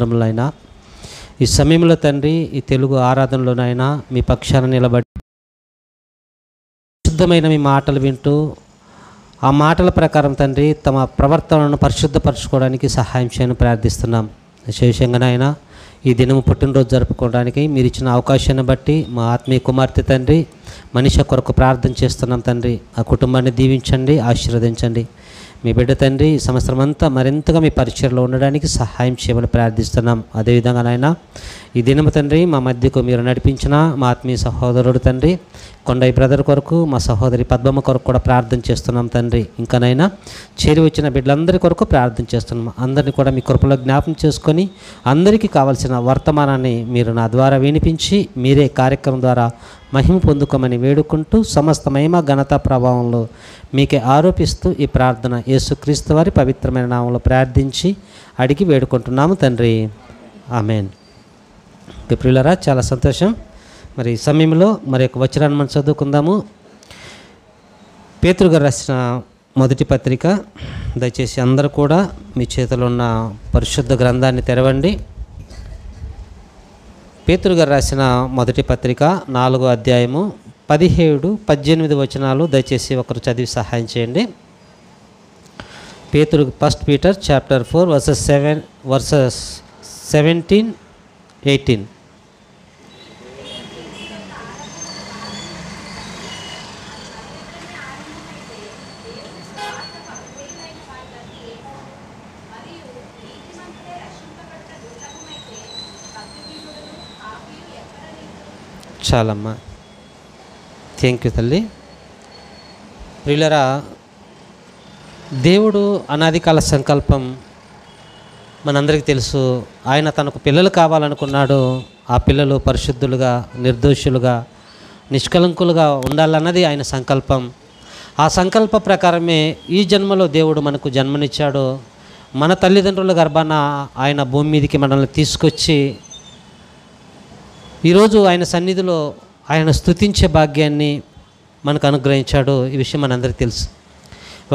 వందములైనా ఈ సమయంలో తండ్రి ఈ తెలుగు ఆరాధనలోనైనా మీ పక్షాన నిలబడి శుద్ధమైన మీ మాటలు వింటూ ఆ మాటల ప్రకారం తండ్రి తమ ప్రవర్తనను పరిశుద్ధపరచుకోవడానికి సహాయం చేయని ప్రార్థిస్తున్నాం విశేషంగానైనా ఈ దినము పుట్టినరోజు జరుపుకోవడానికి మీరు ఇచ్చిన అవకాశాన్ని బట్టి మా ఆత్మీయ కుమార్తె తండ్రి మనిషి కొరకు ప్రార్థన చేస్తున్నాం తండ్రి ఆ కుటుంబాన్ని దీవించండి ఆశీర్వదించండి మీ బిడ్డ తండ్రి ఈ సంవత్సరం అంతా మరింతగా మీ పరిచయలో ఉండడానికి సహాయం చేయమని ప్రార్థిస్తున్నాం అదేవిధంగా నాయన ఈ దినము తండ్రి మా మధ్యకు మీరు నడిపించిన మా ఆత్మీయ సహోదరుడు తండ్రి కొండై బ్రదర్ కొరకు మా సహోదరి పద్మమ్మ కొరకు కూడా ప్రార్థన చేస్తున్నాం తండ్రి ఇంకానైనా చేరి వచ్చిన బిడ్డలందరి కొరకు ప్రార్థన చేస్తున్నాం అందరినీ కూడా మీ కృపలో జ్ఞాపం చేసుకొని అందరికీ కావాల్సిన వర్తమానాన్ని మీరు నా ద్వారా వినిపించి మీరే కార్యక్రమం ద్వారా మహిమ పొందుకోమని వేడుకుంటూ సమస్త మహిమ ఘనత ప్రభావంలో మీకే ఆరోపిస్తూ ఈ ప్రార్థన యేసుక్రీస్తు వారి పవిత్రమైన నామంలో ప్రార్థించి అడిగి వేడుకుంటున్నాము తండ్రి ఆమెన్ పిప్రిలరా చాలా సంతోషం మరి సమయంలో మరి యొక్క వచ్చరాన్ని మనం చదువుకుందాము పేతురుగా రాసిన మొదటి పత్రిక దయచేసి అందరూ కూడా మీ చేతిలో ఉన్న పరిశుద్ధ గ్రంథాన్ని తెరవండి పేతురుగారు రాసిన మొదటి పత్రిక నాలుగో అధ్యాయము పదిహేడు పద్దెనిమిది వచనాలు దయచేసి ఒకరు చదివి సహాయం చేయండి పేతురు first Peter chapter four verses seven verses seventeen eighteen చాలమ్మ థ్యాంక్ యూ తల్లి ప్రియులరా దేవుడు అనాదికాల సంకల్పం మనందరికీ తెలుసు ఆయన తనకు పిల్లలు కావాలనుకున్నాడు ఆ పిల్లలు పరిశుద్ధులుగా నిర్దోషులుగా నిష్కలంకులుగా ఉండాలన్నది ఆయన సంకల్పం ఆ సంకల్ప ప్రకారమే ఈ జన్మలో దేవుడు మనకు జన్మనిచ్చాడు మన తల్లిదండ్రుల గర్భాన ఆయన భూమి మీదకి మనల్ని తీసుకొచ్చి ఈరోజు ఆయన సన్నిధిలో ఆయన స్థుతించే భాగ్యాన్ని మనకు అనుగ్రహించాడు ఈ విషయం మనందరికీ తెలుసు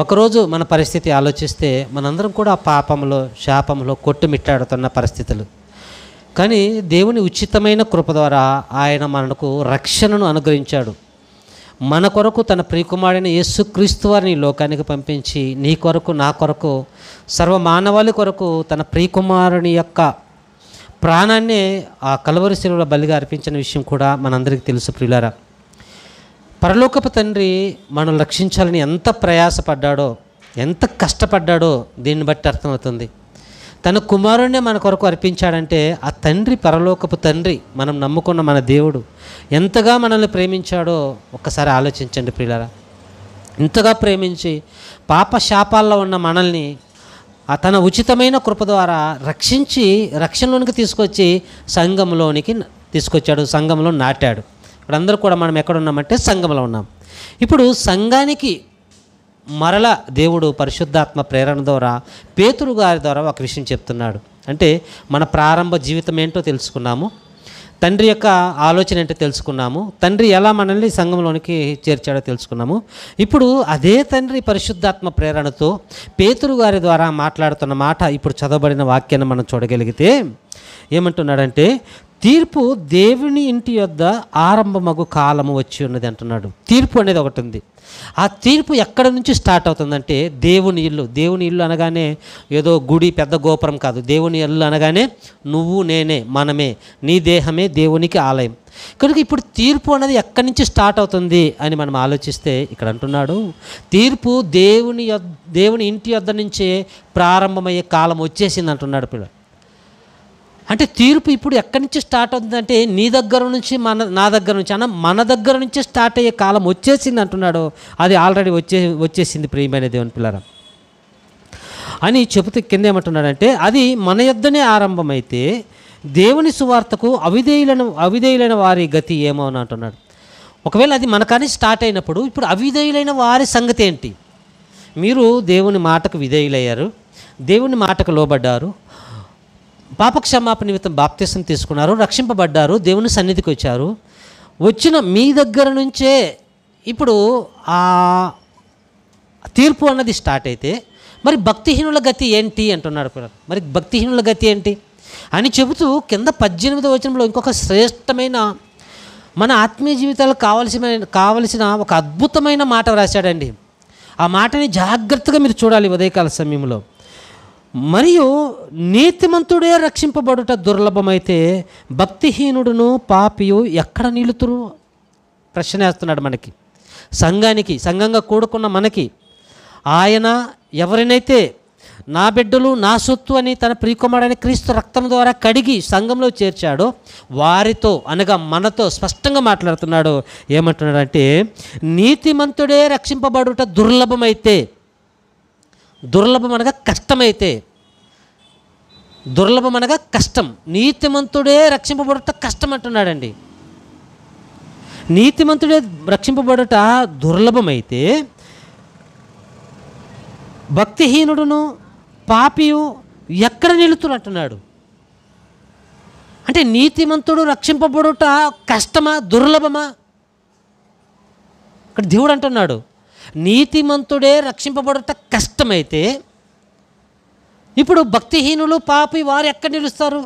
ఒకరోజు మన పరిస్థితి ఆలోచిస్తే మనందరం కూడా పాపంలో శాపంలో కొట్టుమిట్టాడుతున్న పరిస్థితులు కానీ దేవుని ఉచితమైన కృప ద్వారా ఆయన మనకు రక్షణను అనుగ్రహించాడు మన కొరకు తన ప్రియకుమారైన యేసుక్రీస్తు వారిని లోకానికి పంపించి నీ కొరకు నా కొరకు సర్వమానవాళి కొరకు తన ప్రియకుమారుని యొక్క ప్రాణాన్ని ఆ కలవరి శిలువుల బలిగా అర్పించిన విషయం కూడా మనందరికీ తెలుసు ప్రియులారా పరలోకపు తండ్రి మనం రక్షించాలని ఎంత ప్రయాసపడ్డాడో ఎంత కష్టపడ్డాడో దీన్ని బట్టి అర్థమవుతుంది తన కుమారుణ్ణే మన కొరకు అర్పించాడంటే ఆ తండ్రి పరలోకపు తండ్రి మనం నమ్ముకున్న మన దేవుడు ఎంతగా మనల్ని ప్రేమించాడో ఒక్కసారి ఆలోచించండి ప్రియులారా ఇంతగా ప్రేమించి పాప శాపాల్లో ఉన్న మనల్ని ఆ తన ఉచితమైన కృప ద్వారా రక్షించి రక్షణలోనికి తీసుకొచ్చి సంఘంలోనికి తీసుకొచ్చాడు సంఘంలో నాటాడు ఇప్పుడు అందరూ కూడా మనం ఎక్కడ ఉన్నామంటే సంఘంలో ఉన్నాం ఇప్పుడు సంఘానికి మరల దేవుడు పరిశుద్ధాత్మ ప్రేరణ ద్వారా పేతురు గారి ద్వారా ఒక విషయం చెప్తున్నాడు అంటే మన ప్రారంభ జీవితం ఏంటో తెలుసుకున్నాము తండ్రి యొక్క ఆలోచన ఏంటో తెలుసుకున్నాము తండ్రి ఎలా మనల్ని సంఘంలోనికి చేర్చాడో తెలుసుకున్నాము ఇప్పుడు అదే తండ్రి పరిశుద్ధాత్మ ప్రేరణతో పేతురు గారి ద్వారా మాట్లాడుతున్న మాట ఇప్పుడు చదవబడిన వాక్యాన్ని మనం చూడగలిగితే ఏమంటున్నాడంటే తీర్పు దేవుని ఇంటి యొద్ద ఆరంభమగు కాలము వచ్చి ఉన్నది అంటున్నాడు తీర్పు అనేది ఒకటి ఉంది ఆ తీర్పు ఎక్కడ నుంచి స్టార్ట్ అవుతుందంటే దేవుని ఇల్లు దేవుని ఇల్లు అనగానే ఏదో గుడి పెద్ద గోపురం కాదు దేవుని ఇల్లు అనగానే నువ్వు నేనే మనమే నీ దేహమే దేవునికి ఆలయం కనుక ఇప్పుడు తీర్పు అనేది ఎక్కడి నుంచి స్టార్ట్ అవుతుంది అని మనం ఆలోచిస్తే ఇక్కడ అంటున్నాడు తీర్పు దేవుని దేవుని ఇంటి వద్ద నుంచే ప్రారంభమయ్యే కాలం వచ్చేసింది అంటున్నాడు పిల్లలు అంటే తీర్పు ఇప్పుడు ఎక్కడి నుంచి స్టార్ట్ అవుతుందంటే నీ దగ్గర నుంచి మన నా దగ్గర నుంచి అన్న మన దగ్గర నుంచి స్టార్ట్ అయ్యే కాలం వచ్చేసింది అంటున్నాడు అది ఆల్రెడీ వచ్చే వచ్చేసింది ప్రియమైన దేవుని పిల్లరా అని చెబుతూ కింద ఏమంటున్నాడంటే అది మన యొద్దనే ఆరంభమైతే దేవుని సువార్తకు అవిధేయులను అవిధేయులైన వారి గతి ఏమో అని అంటున్నాడు ఒకవేళ అది మనకని స్టార్ట్ అయినప్పుడు ఇప్పుడు అవిధేయులైన వారి సంగతి ఏంటి మీరు దేవుని మాటకు విధేయులయ్యారు దేవుని మాటకు లోబడ్డారు పాపక్షమాపణ నిమిత్తం బాప్తిసం తీసుకున్నారు రక్షింపబడ్డారు దేవుని సన్నిధికి వచ్చారు వచ్చిన మీ దగ్గర నుంచే ఇప్పుడు ఆ తీర్పు అన్నది స్టార్ట్ అయితే మరి భక్తిహీనుల గతి ఏంటి అంటున్నాడు కూడా మరి భక్తిహీనుల గతి ఏంటి అని చెబుతూ కింద పద్దెనిమిదో వచనంలో ఇంకొక శ్రేష్టమైన మన ఆత్మీయ జీవితాలకు కావలసిన కావలసిన ఒక అద్భుతమైన మాట రాశాడండి ఆ మాటని జాగ్రత్తగా మీరు చూడాలి ఉదయకాల సమయంలో మరియు నీతిమంతుడే రక్షింపబడుట దుర్లభమైతే భక్తిహీనుడును పాపియు ఎక్కడ నిలుతురు ప్రశ్న వేస్తున్నాడు మనకి సంఘానికి సంఘంగా కూడుకున్న మనకి ఆయన ఎవరినైతే నా బిడ్డలు నా సొత్తు అని తన ప్రియకుమారుడైన క్రీస్తు రక్తం ద్వారా కడిగి సంఘంలో చేర్చాడో వారితో అనగా మనతో స్పష్టంగా మాట్లాడుతున్నాడు ఏమంటున్నాడంటే నీతిమంతుడే రక్షింపబడుట దుర్లభమైతే దుర్లభం అనగా కష్టమైతే దుర్లభం అనగా కష్టం నీతిమంతుడే రక్షింపబడుట కష్టం అంటున్నాడండి నీతిమంతుడే రక్షింపబడుట దుర్లభమైతే భక్తిహీనుడును పాపియు ఎక్కడ నిలుతున్నట్టున్నాడు అంటే నీతిమంతుడు రక్షింపబడుట కష్టమా దుర్లభమా ఇక్కడ దేవుడు అంటున్నాడు నీతిమంతుడే రక్షింపబడట కష్టమైతే ఇప్పుడు భక్తిహీనులు పాపి వారు ఎక్కడ నిలుస్తారు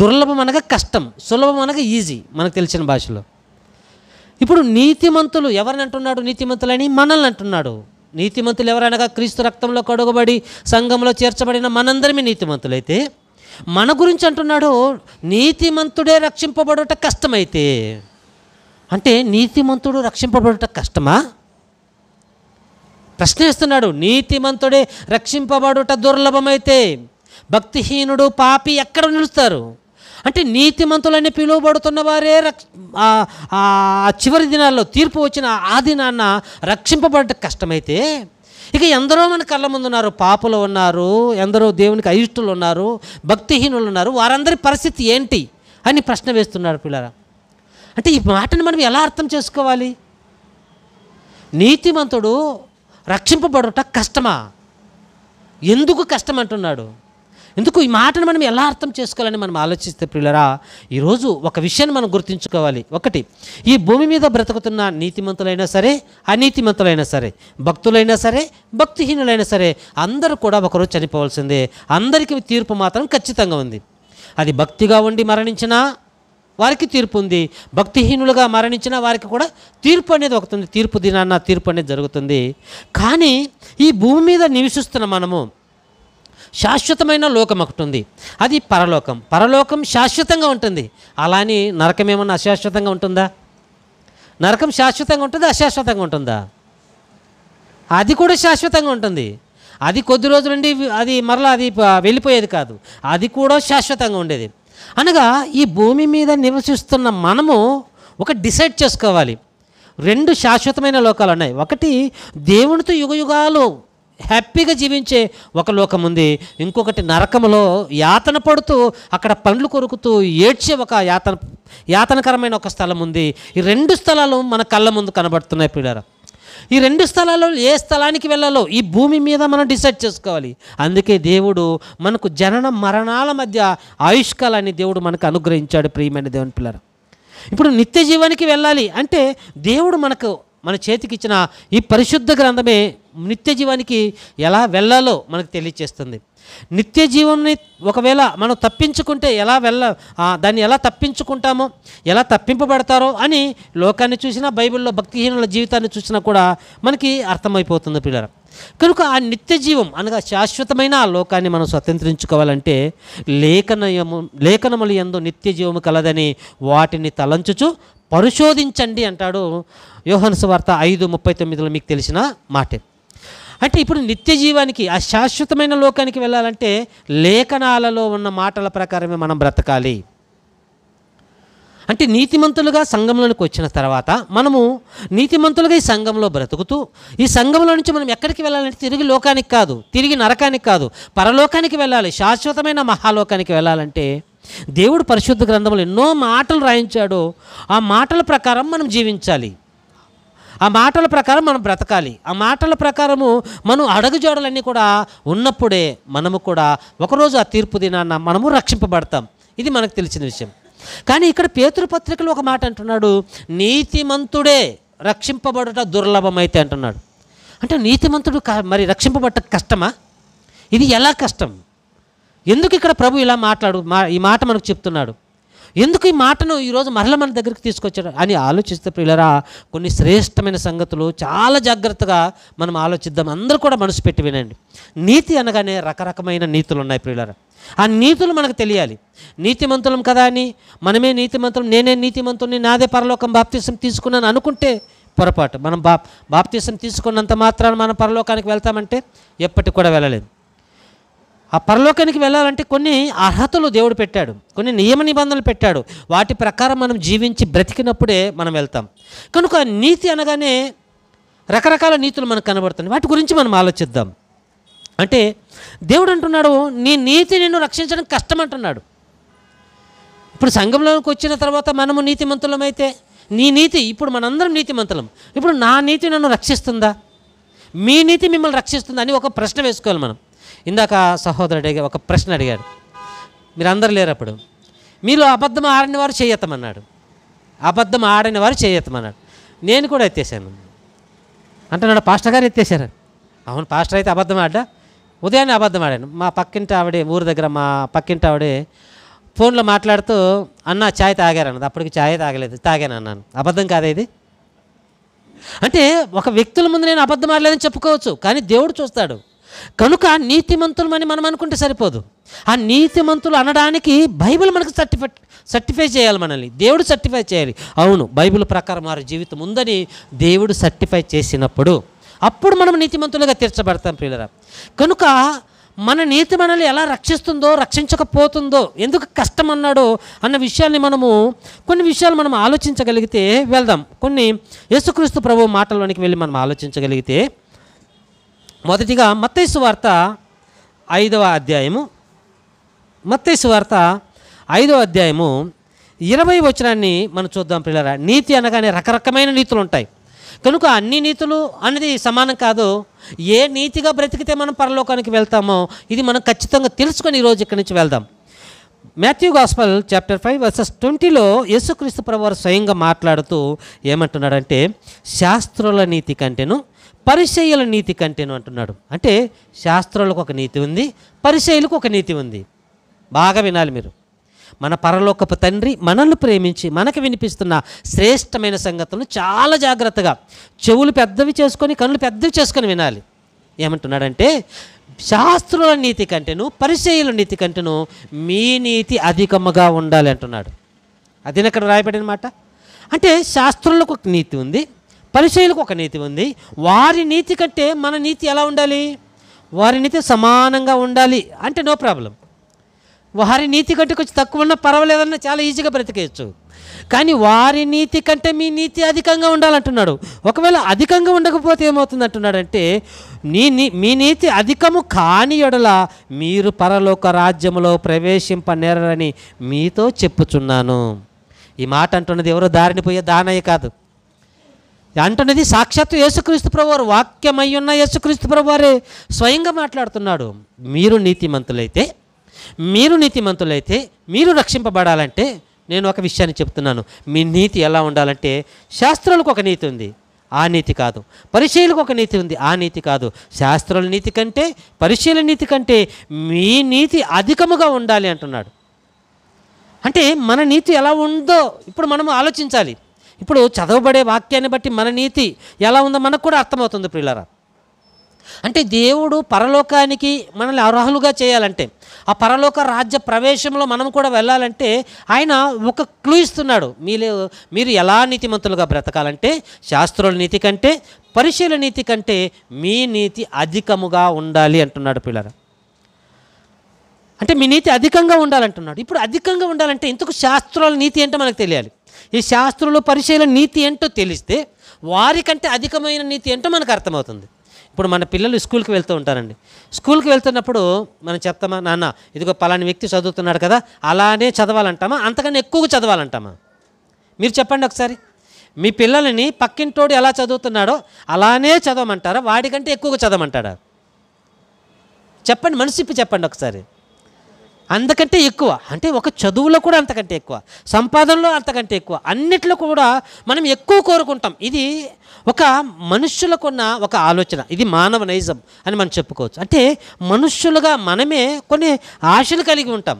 దుర్లభం అనగా కష్టం సులభం అనగా ఈజీ మనకు తెలిసిన భాషలో ఇప్పుడు నీతిమంతులు ఎవరిని అంటున్నాడు నీతిమంతులని మనల్ని అంటున్నాడు నీతిమంతులు ఎవరనగా క్రీస్తు రక్తంలో కడుగబడి సంఘంలో చేర్చబడిన మనందరమే నీతిమంతులైతే మన గురించి అంటున్నాడు నీతిమంతుడే రక్షింపబడట కష్టమైతే అంటే నీతిమంతుడు రక్షింపబడట కష్టమా ప్రశ్నిస్తున్నాడు నీతిమంతుడే రక్షింపబడుట దుర్లభమైతే భక్తిహీనుడు పాపి ఎక్కడ నిలుస్తారు అంటే నీతిమంతులని పిలువబడుతున్న వారే ఆ చివరి దినాల్లో తీర్పు వచ్చిన ఆ దినాన్న రక్షింపబడట కష్టమైతే ఇక ఎందరో మన కళ్ళ ముందు ఉన్నారు పాపులు ఉన్నారు ఎందరో దేవునికి అయిష్టులు ఉన్నారు భక్తిహీనులు ఉన్నారు వారందరి పరిస్థితి ఏంటి అని ప్రశ్న వేస్తున్నారు పిల్లరా అంటే ఈ మాటను మనం ఎలా అర్థం చేసుకోవాలి నీతిమంతుడు రక్షింపబడుట కష్టమా ఎందుకు కష్టం అంటున్నాడు ఎందుకు ఈ మాటను మనం ఎలా అర్థం చేసుకోవాలని మనం ఆలోచిస్తే ప్రియులరా ఈరోజు ఒక విషయాన్ని మనం గుర్తుంచుకోవాలి ఒకటి ఈ భూమి మీద బ్రతుకుతున్న నీతిమంతులైనా సరే అనీతిమంతులైనా సరే భక్తులైనా సరే భక్తిహీనులైనా సరే అందరూ కూడా ఒకరోజు చనిపోవాల్సిందే అందరికీ తీర్పు మాత్రం ఖచ్చితంగా ఉంది అది భక్తిగా ఉండి మరణించినా వారికి తీర్పు ఉంది భక్తిహీనులుగా మరణించిన వారికి కూడా తీర్పు అనేది ఒకటి తీర్పు దినాన్న తీర్పు అనేది జరుగుతుంది కానీ ఈ భూమి మీద నివసిస్తున్న మనము శాశ్వతమైన లోకం ఒకటి ఉంది అది పరలోకం పరలోకం శాశ్వతంగా ఉంటుంది అని నరకం ఏమన్నా అశాశ్వతంగా ఉంటుందా నరకం శాశ్వతంగా ఉంటుంది అశాశ్వతంగా ఉంటుందా అది కూడా శాశ్వతంగా ఉంటుంది అది కొద్ది రోజుల నుండి అది మరలా అది వెళ్ళిపోయేది కాదు అది కూడా శాశ్వతంగా ఉండేది అనగా ఈ భూమి మీద నివసిస్తున్న మనము ఒక డిసైడ్ చేసుకోవాలి రెండు శాశ్వతమైన లోకాలు ఉన్నాయి ఒకటి దేవునితో యుగయుగాలు హ్యాపీగా జీవించే ఒక లోకం ఉంది ఇంకొకటి నరకములో యాతన పడుతూ అక్కడ పండ్లు కొరుకుతూ ఏడ్చే ఒక యాతన యాతనకరమైన ఒక స్థలం ఉంది ఈ రెండు స్థలాలు మన కళ్ళ ముందు కనబడుతున్నాయి పిల్లరా ఈ రెండు స్థలాల్లో ఏ స్థలానికి వెళ్ళాలో ఈ భూమి మీద మనం డిసైడ్ చేసుకోవాలి అందుకే దేవుడు మనకు జనన మరణాల మధ్య ఆయుష్కాలాన్ని దేవుడు మనకు అనుగ్రహించాడు ప్రియమైన దేవుని పిల్లలు ఇప్పుడు నిత్య జీవానికి వెళ్ళాలి అంటే దేవుడు మనకు మన చేతికి ఇచ్చిన ఈ పరిశుద్ధ గ్రంథమే నిత్య జీవానికి ఎలా వెళ్ళాలో మనకు తెలియచేస్తుంది నిత్య జీవంని ఒకవేళ మనం తప్పించుకుంటే ఎలా వెళ్ళ దాన్ని ఎలా తప్పించుకుంటామో ఎలా తప్పింపబడతారో అని లోకాన్ని చూసినా బైబిల్లో భక్తిహీనుల జీవితాన్ని చూసినా కూడా మనకి అర్థమైపోతుంది పిల్లలు కనుక ఆ నిత్య జీవం అనగా శాశ్వతమైన ఆ లోకాన్ని మనం స్వతంత్రించుకోవాలంటే లేఖనయము లేఖనములు ఎందు నిత్య జీవము కలదని వాటిని తలంచుచు పరిశోధించండి అంటాడు యోహన్స్ వార్త ఐదు ముప్పై తొమ్మిదిలో మీకు తెలిసిన మాటే అంటే ఇప్పుడు నిత్య జీవానికి ఆ శాశ్వతమైన లోకానికి వెళ్ళాలంటే లేఖనాలలో ఉన్న మాటల ప్రకారమే మనం బ్రతకాలి అంటే నీతిమంతులుగా సంఘంలోనికి వచ్చిన తర్వాత మనము నీతిమంతులుగా ఈ సంఘంలో బ్రతుకుతూ ఈ సంఘంలో నుంచి మనం ఎక్కడికి వెళ్ళాలంటే తిరిగి లోకానికి కాదు తిరిగి నరకానికి కాదు పరలోకానికి వెళ్ళాలి శాశ్వతమైన మహాలోకానికి వెళ్ళాలంటే దేవుడు పరిశుద్ధ గ్రంథంలో ఎన్నో మాటలు రాయించాడో ఆ మాటల ప్రకారం మనం జీవించాలి ఆ మాటల ప్రకారం మనం బ్రతకాలి ఆ మాటల ప్రకారము మనం అడుగుజోడలన్నీ కూడా ఉన్నప్పుడే మనము కూడా ఒకరోజు ఆ తీర్పు దినాన్న మనము రక్షింపబడతాం ఇది మనకు తెలిసిన విషయం కానీ ఇక్కడ పేతృపత్రికలు ఒక మాట అంటున్నాడు నీతిమంతుడే రక్షింపబడట దుర్లభమైతే అంటున్నాడు అంటే నీతిమంతుడు మరి రక్షింపబట్ట కష్టమా ఇది ఎలా కష్టం ఎందుకు ఇక్కడ ప్రభు ఇలా మాట్లాడు ఈ మాట మనకు చెప్తున్నాడు ఎందుకు ఈ మాటను ఈరోజు మరల మన దగ్గరికి తీసుకొచ్చాడు అని ఆలోచిస్తే ప్రియులరా కొన్ని శ్రేష్టమైన సంగతులు చాలా జాగ్రత్తగా మనం ఆలోచిద్దాం అందరూ కూడా మనసు పెట్టి వినండి నీతి అనగానే రకరకమైన నీతులు ఉన్నాయి ప్రియులరా ఆ నీతులు మనకు తెలియాలి నీతిమంతులం కదా అని మనమే నీతిమంతులం నేనే నీతిమంతుల్ని నాదే పరలోకం బాప్తీసం తీసుకున్నాను అనుకుంటే పొరపాటు మనం బాప్ బాప్తీసం తీసుకున్నంత మాత్రాన మనం పరలోకానికి వెళ్తామంటే ఎప్పటికి కూడా వెళ్ళలేదు ఆ పరలోకానికి వెళ్ళాలంటే కొన్ని అర్హతలు దేవుడు పెట్టాడు కొన్ని నియమ నిబంధనలు పెట్టాడు వాటి ప్రకారం మనం జీవించి బ్రతికినప్పుడే మనం వెళ్తాం కనుక నీతి అనగానే రకరకాల నీతులు మనకు కనబడుతుంది వాటి గురించి మనం ఆలోచిద్దాం అంటే దేవుడు అంటున్నాడు నీ నీతి నిన్ను రక్షించడం కష్టం అంటున్నాడు ఇప్పుడు సంఘంలోకి వచ్చిన తర్వాత మనము నీతిమంతులమైతే నీ నీతి ఇప్పుడు మనందరం నీతిమంతులం ఇప్పుడు నా నీతి నన్ను రక్షిస్తుందా మీ నీతి మిమ్మల్ని రక్షిస్తుందా అని ఒక ప్రశ్న వేసుకోవాలి మనం ఇందాక సహోదరుడు అడిగే ఒక ప్రశ్న అడిగాడు అందరు లేరు అప్పుడు మీలో అబద్ధం ఆడని వారు చేయత్తమన్నాడు అబద్ధం ఆడని వారు చేయత్తమన్నాడు నేను కూడా ఎత్తేసాను అంటున్నాడు పాస్టర్ గారు ఎత్తేసారు అవును పాస్టర్ అయితే అబద్ధం ఆడా ఉదయాన్నే అబద్ధం ఆడాను మా పక్కింటి ఆవిడే ఊరి దగ్గర మా పక్కింటి ఆవిడే ఫోన్లో మాట్లాడుతూ అన్న ఛాయ్ తాగారన్నది అప్పటికి ఛాయ్ తాగలేదు తాగాను అన్నాను అబద్ధం కాదే ఇది అంటే ఒక వ్యక్తుల ముందు నేను అబద్ధం ఆడలేదని చెప్పుకోవచ్చు కానీ దేవుడు చూస్తాడు కనుక అని మనం అనుకుంటే సరిపోదు ఆ నీతిమంతులు అనడానికి బైబిల్ మనకు సర్టిఫై సర్టిఫై చేయాలి మనల్ని దేవుడు సర్టిఫై చేయాలి అవును బైబిల్ ప్రకారం వారి జీవితం ఉందని దేవుడు సర్టిఫై చేసినప్పుడు అప్పుడు మనం నీతిమంతులుగా తీర్చబడతాం పిల్లరా కనుక మన నీతి మనల్ని ఎలా రక్షిస్తుందో రక్షించకపోతుందో ఎందుకు కష్టం అన్నాడో అన్న విషయాన్ని మనము కొన్ని విషయాలు మనం ఆలోచించగలిగితే వెళ్దాం కొన్ని యేసుక్రీస్తు ప్రభు మాటలోనికి వెళ్ళి మనం ఆలోచించగలిగితే మొదటిగా మత్తైసు వార్త ఐదవ అధ్యాయము మత్తైసు వార్త ఐదవ అధ్యాయము ఇరవై వచనాన్ని మనం చూద్దాం పిల్లరా నీతి అనగానే రకరకమైన నీతులు ఉంటాయి కనుక అన్ని నీతులు అనేది సమానం కాదు ఏ నీతిగా బ్రతికితే మనం పరలోకానికి వెళ్తామో ఇది మనం ఖచ్చితంగా తెలుసుకొని ఈరోజు ఇక్కడి నుంచి వెళ్దాం Matthew gospel chapter five verses ట్వంటీలో యేసుక్రీస్తు ప్రభు స్వయంగా మాట్లాడుతూ ఏమంటున్నాడంటే శాస్త్రుల నీతి కంటేను పరిచయల నీతి కంటేను అంటున్నాడు అంటే శాస్త్రాలకు ఒక నీతి ఉంది పరిశైలకు ఒక నీతి ఉంది బాగా వినాలి మీరు మన పరలోకపు తండ్రి మనల్ని ప్రేమించి మనకు వినిపిస్తున్న శ్రేష్టమైన సంగతులను చాలా జాగ్రత్తగా చెవులు పెద్దవి చేసుకొని కనులు పెద్దవి చేసుకొని వినాలి ఏమంటున్నాడంటే శాస్త్రుల నీతి కంటేను పరిశైల నీతి కంటేను మీ నీతి అధికముగా ఉండాలి అంటున్నాడు అది అక్కడ రాయబడిన మాట అంటే శాస్త్రులకు ఒక నీతి ఉంది పరిశైలకు ఒక నీతి ఉంది వారి నీతి కంటే మన నీతి ఎలా ఉండాలి వారి నీతి సమానంగా ఉండాలి అంటే నో ప్రాబ్లం వారి నీతి కంటే కొంచెం తక్కువ ఉన్నా పర్వాలేదన్న చాలా ఈజీగా బ్రతికేయచ్చు కానీ వారి నీతి కంటే మీ నీతి అధికంగా ఉండాలంటున్నాడు ఒకవేళ అధికంగా ఉండకపోతే ఏమవుతుంది అంటున్నాడంటే నీ నీ మీ నీతి అధికము కాని ఎడల మీరు పరలోక ప్రవేశింప ప్రవేశింపనేరని మీతో చెప్పుచున్నాను ఈ మాట అంటున్నది ఎవరో దారిని పోయే దానయ్య కాదు అంటున్నది సాక్షాత్తు యేసుక్రీస్తు ప్రభువారు వాక్యమై ఉన్న యేసుక్రీస్తు ప్రభువారే స్వయంగా మాట్లాడుతున్నాడు మీరు నీతిమంతులైతే మీరు నీతిమంతులైతే మీరు రక్షింపబడాలంటే నేను ఒక విషయాన్ని చెప్తున్నాను మీ నీతి ఎలా ఉండాలంటే శాస్త్రాలకు ఒక నీతి ఉంది ఆ నీతి కాదు పరిశీలకు ఒక నీతి ఉంది ఆ నీతి కాదు శాస్త్రాల నీతి కంటే పరిశీల నీతి కంటే మీ నీతి అధికముగా ఉండాలి అంటున్నాడు అంటే మన నీతి ఎలా ఉందో ఇప్పుడు మనం ఆలోచించాలి ఇప్పుడు చదవబడే వాక్యాన్ని బట్టి మన నీతి ఎలా ఉందో మనకు కూడా అర్థమవుతుంది ప్రియులరా అంటే దేవుడు పరలోకానికి మనల్ని అర్హులుగా చేయాలంటే ఆ పరలోక రాజ్య ప్రవేశంలో మనం కూడా వెళ్ళాలంటే ఆయన ఒక క్లూ ఇస్తున్నాడు మీరు మీరు ఎలా నీతిమంతులుగా బ్రతకాలంటే శాస్త్రుల నీతి కంటే పరిశీల నీతి కంటే మీ నీతి అధికముగా ఉండాలి అంటున్నాడు పిల్లల అంటే మీ నీతి అధికంగా ఉండాలంటున్నాడు ఇప్పుడు అధికంగా ఉండాలంటే ఇంతకు శాస్త్రాల నీతి అంటే మనకు తెలియాలి ఈ శాస్త్రంలో పరిశీలన నీతి ఏంటో తెలిస్తే వారికంటే అధికమైన నీతి ఏంటో మనకు అర్థమవుతుంది ఇప్పుడు మన పిల్లలు స్కూల్కి వెళ్తూ ఉంటారండి స్కూల్కి వెళ్తున్నప్పుడు మనం చెప్తామా నాన్న ఇదిగో పలాని వ్యక్తి చదువుతున్నాడు కదా అలానే చదవాలంటామా అంతకన్నా ఎక్కువగా చదవాలంటామా మీరు చెప్పండి ఒకసారి మీ పిల్లలని పక్కింటోడు ఎలా చదువుతున్నాడో అలానే చదవమంటారా వాడికంటే ఎక్కువగా చదవమంటాడా చెప్పండి మనసిప్పి చెప్పండి ఒకసారి అంతకంటే ఎక్కువ అంటే ఒక చదువులో కూడా అంతకంటే ఎక్కువ సంపాదనలో అంతకంటే ఎక్కువ అన్నిట్లో కూడా మనం ఎక్కువ కోరుకుంటాం ఇది ఒక మనుష్యులకున్న ఒక ఆలోచన ఇది మానవ నైజం అని మనం చెప్పుకోవచ్చు అంటే మనుష్యులుగా మనమే కొన్ని ఆశలు కలిగి ఉంటాం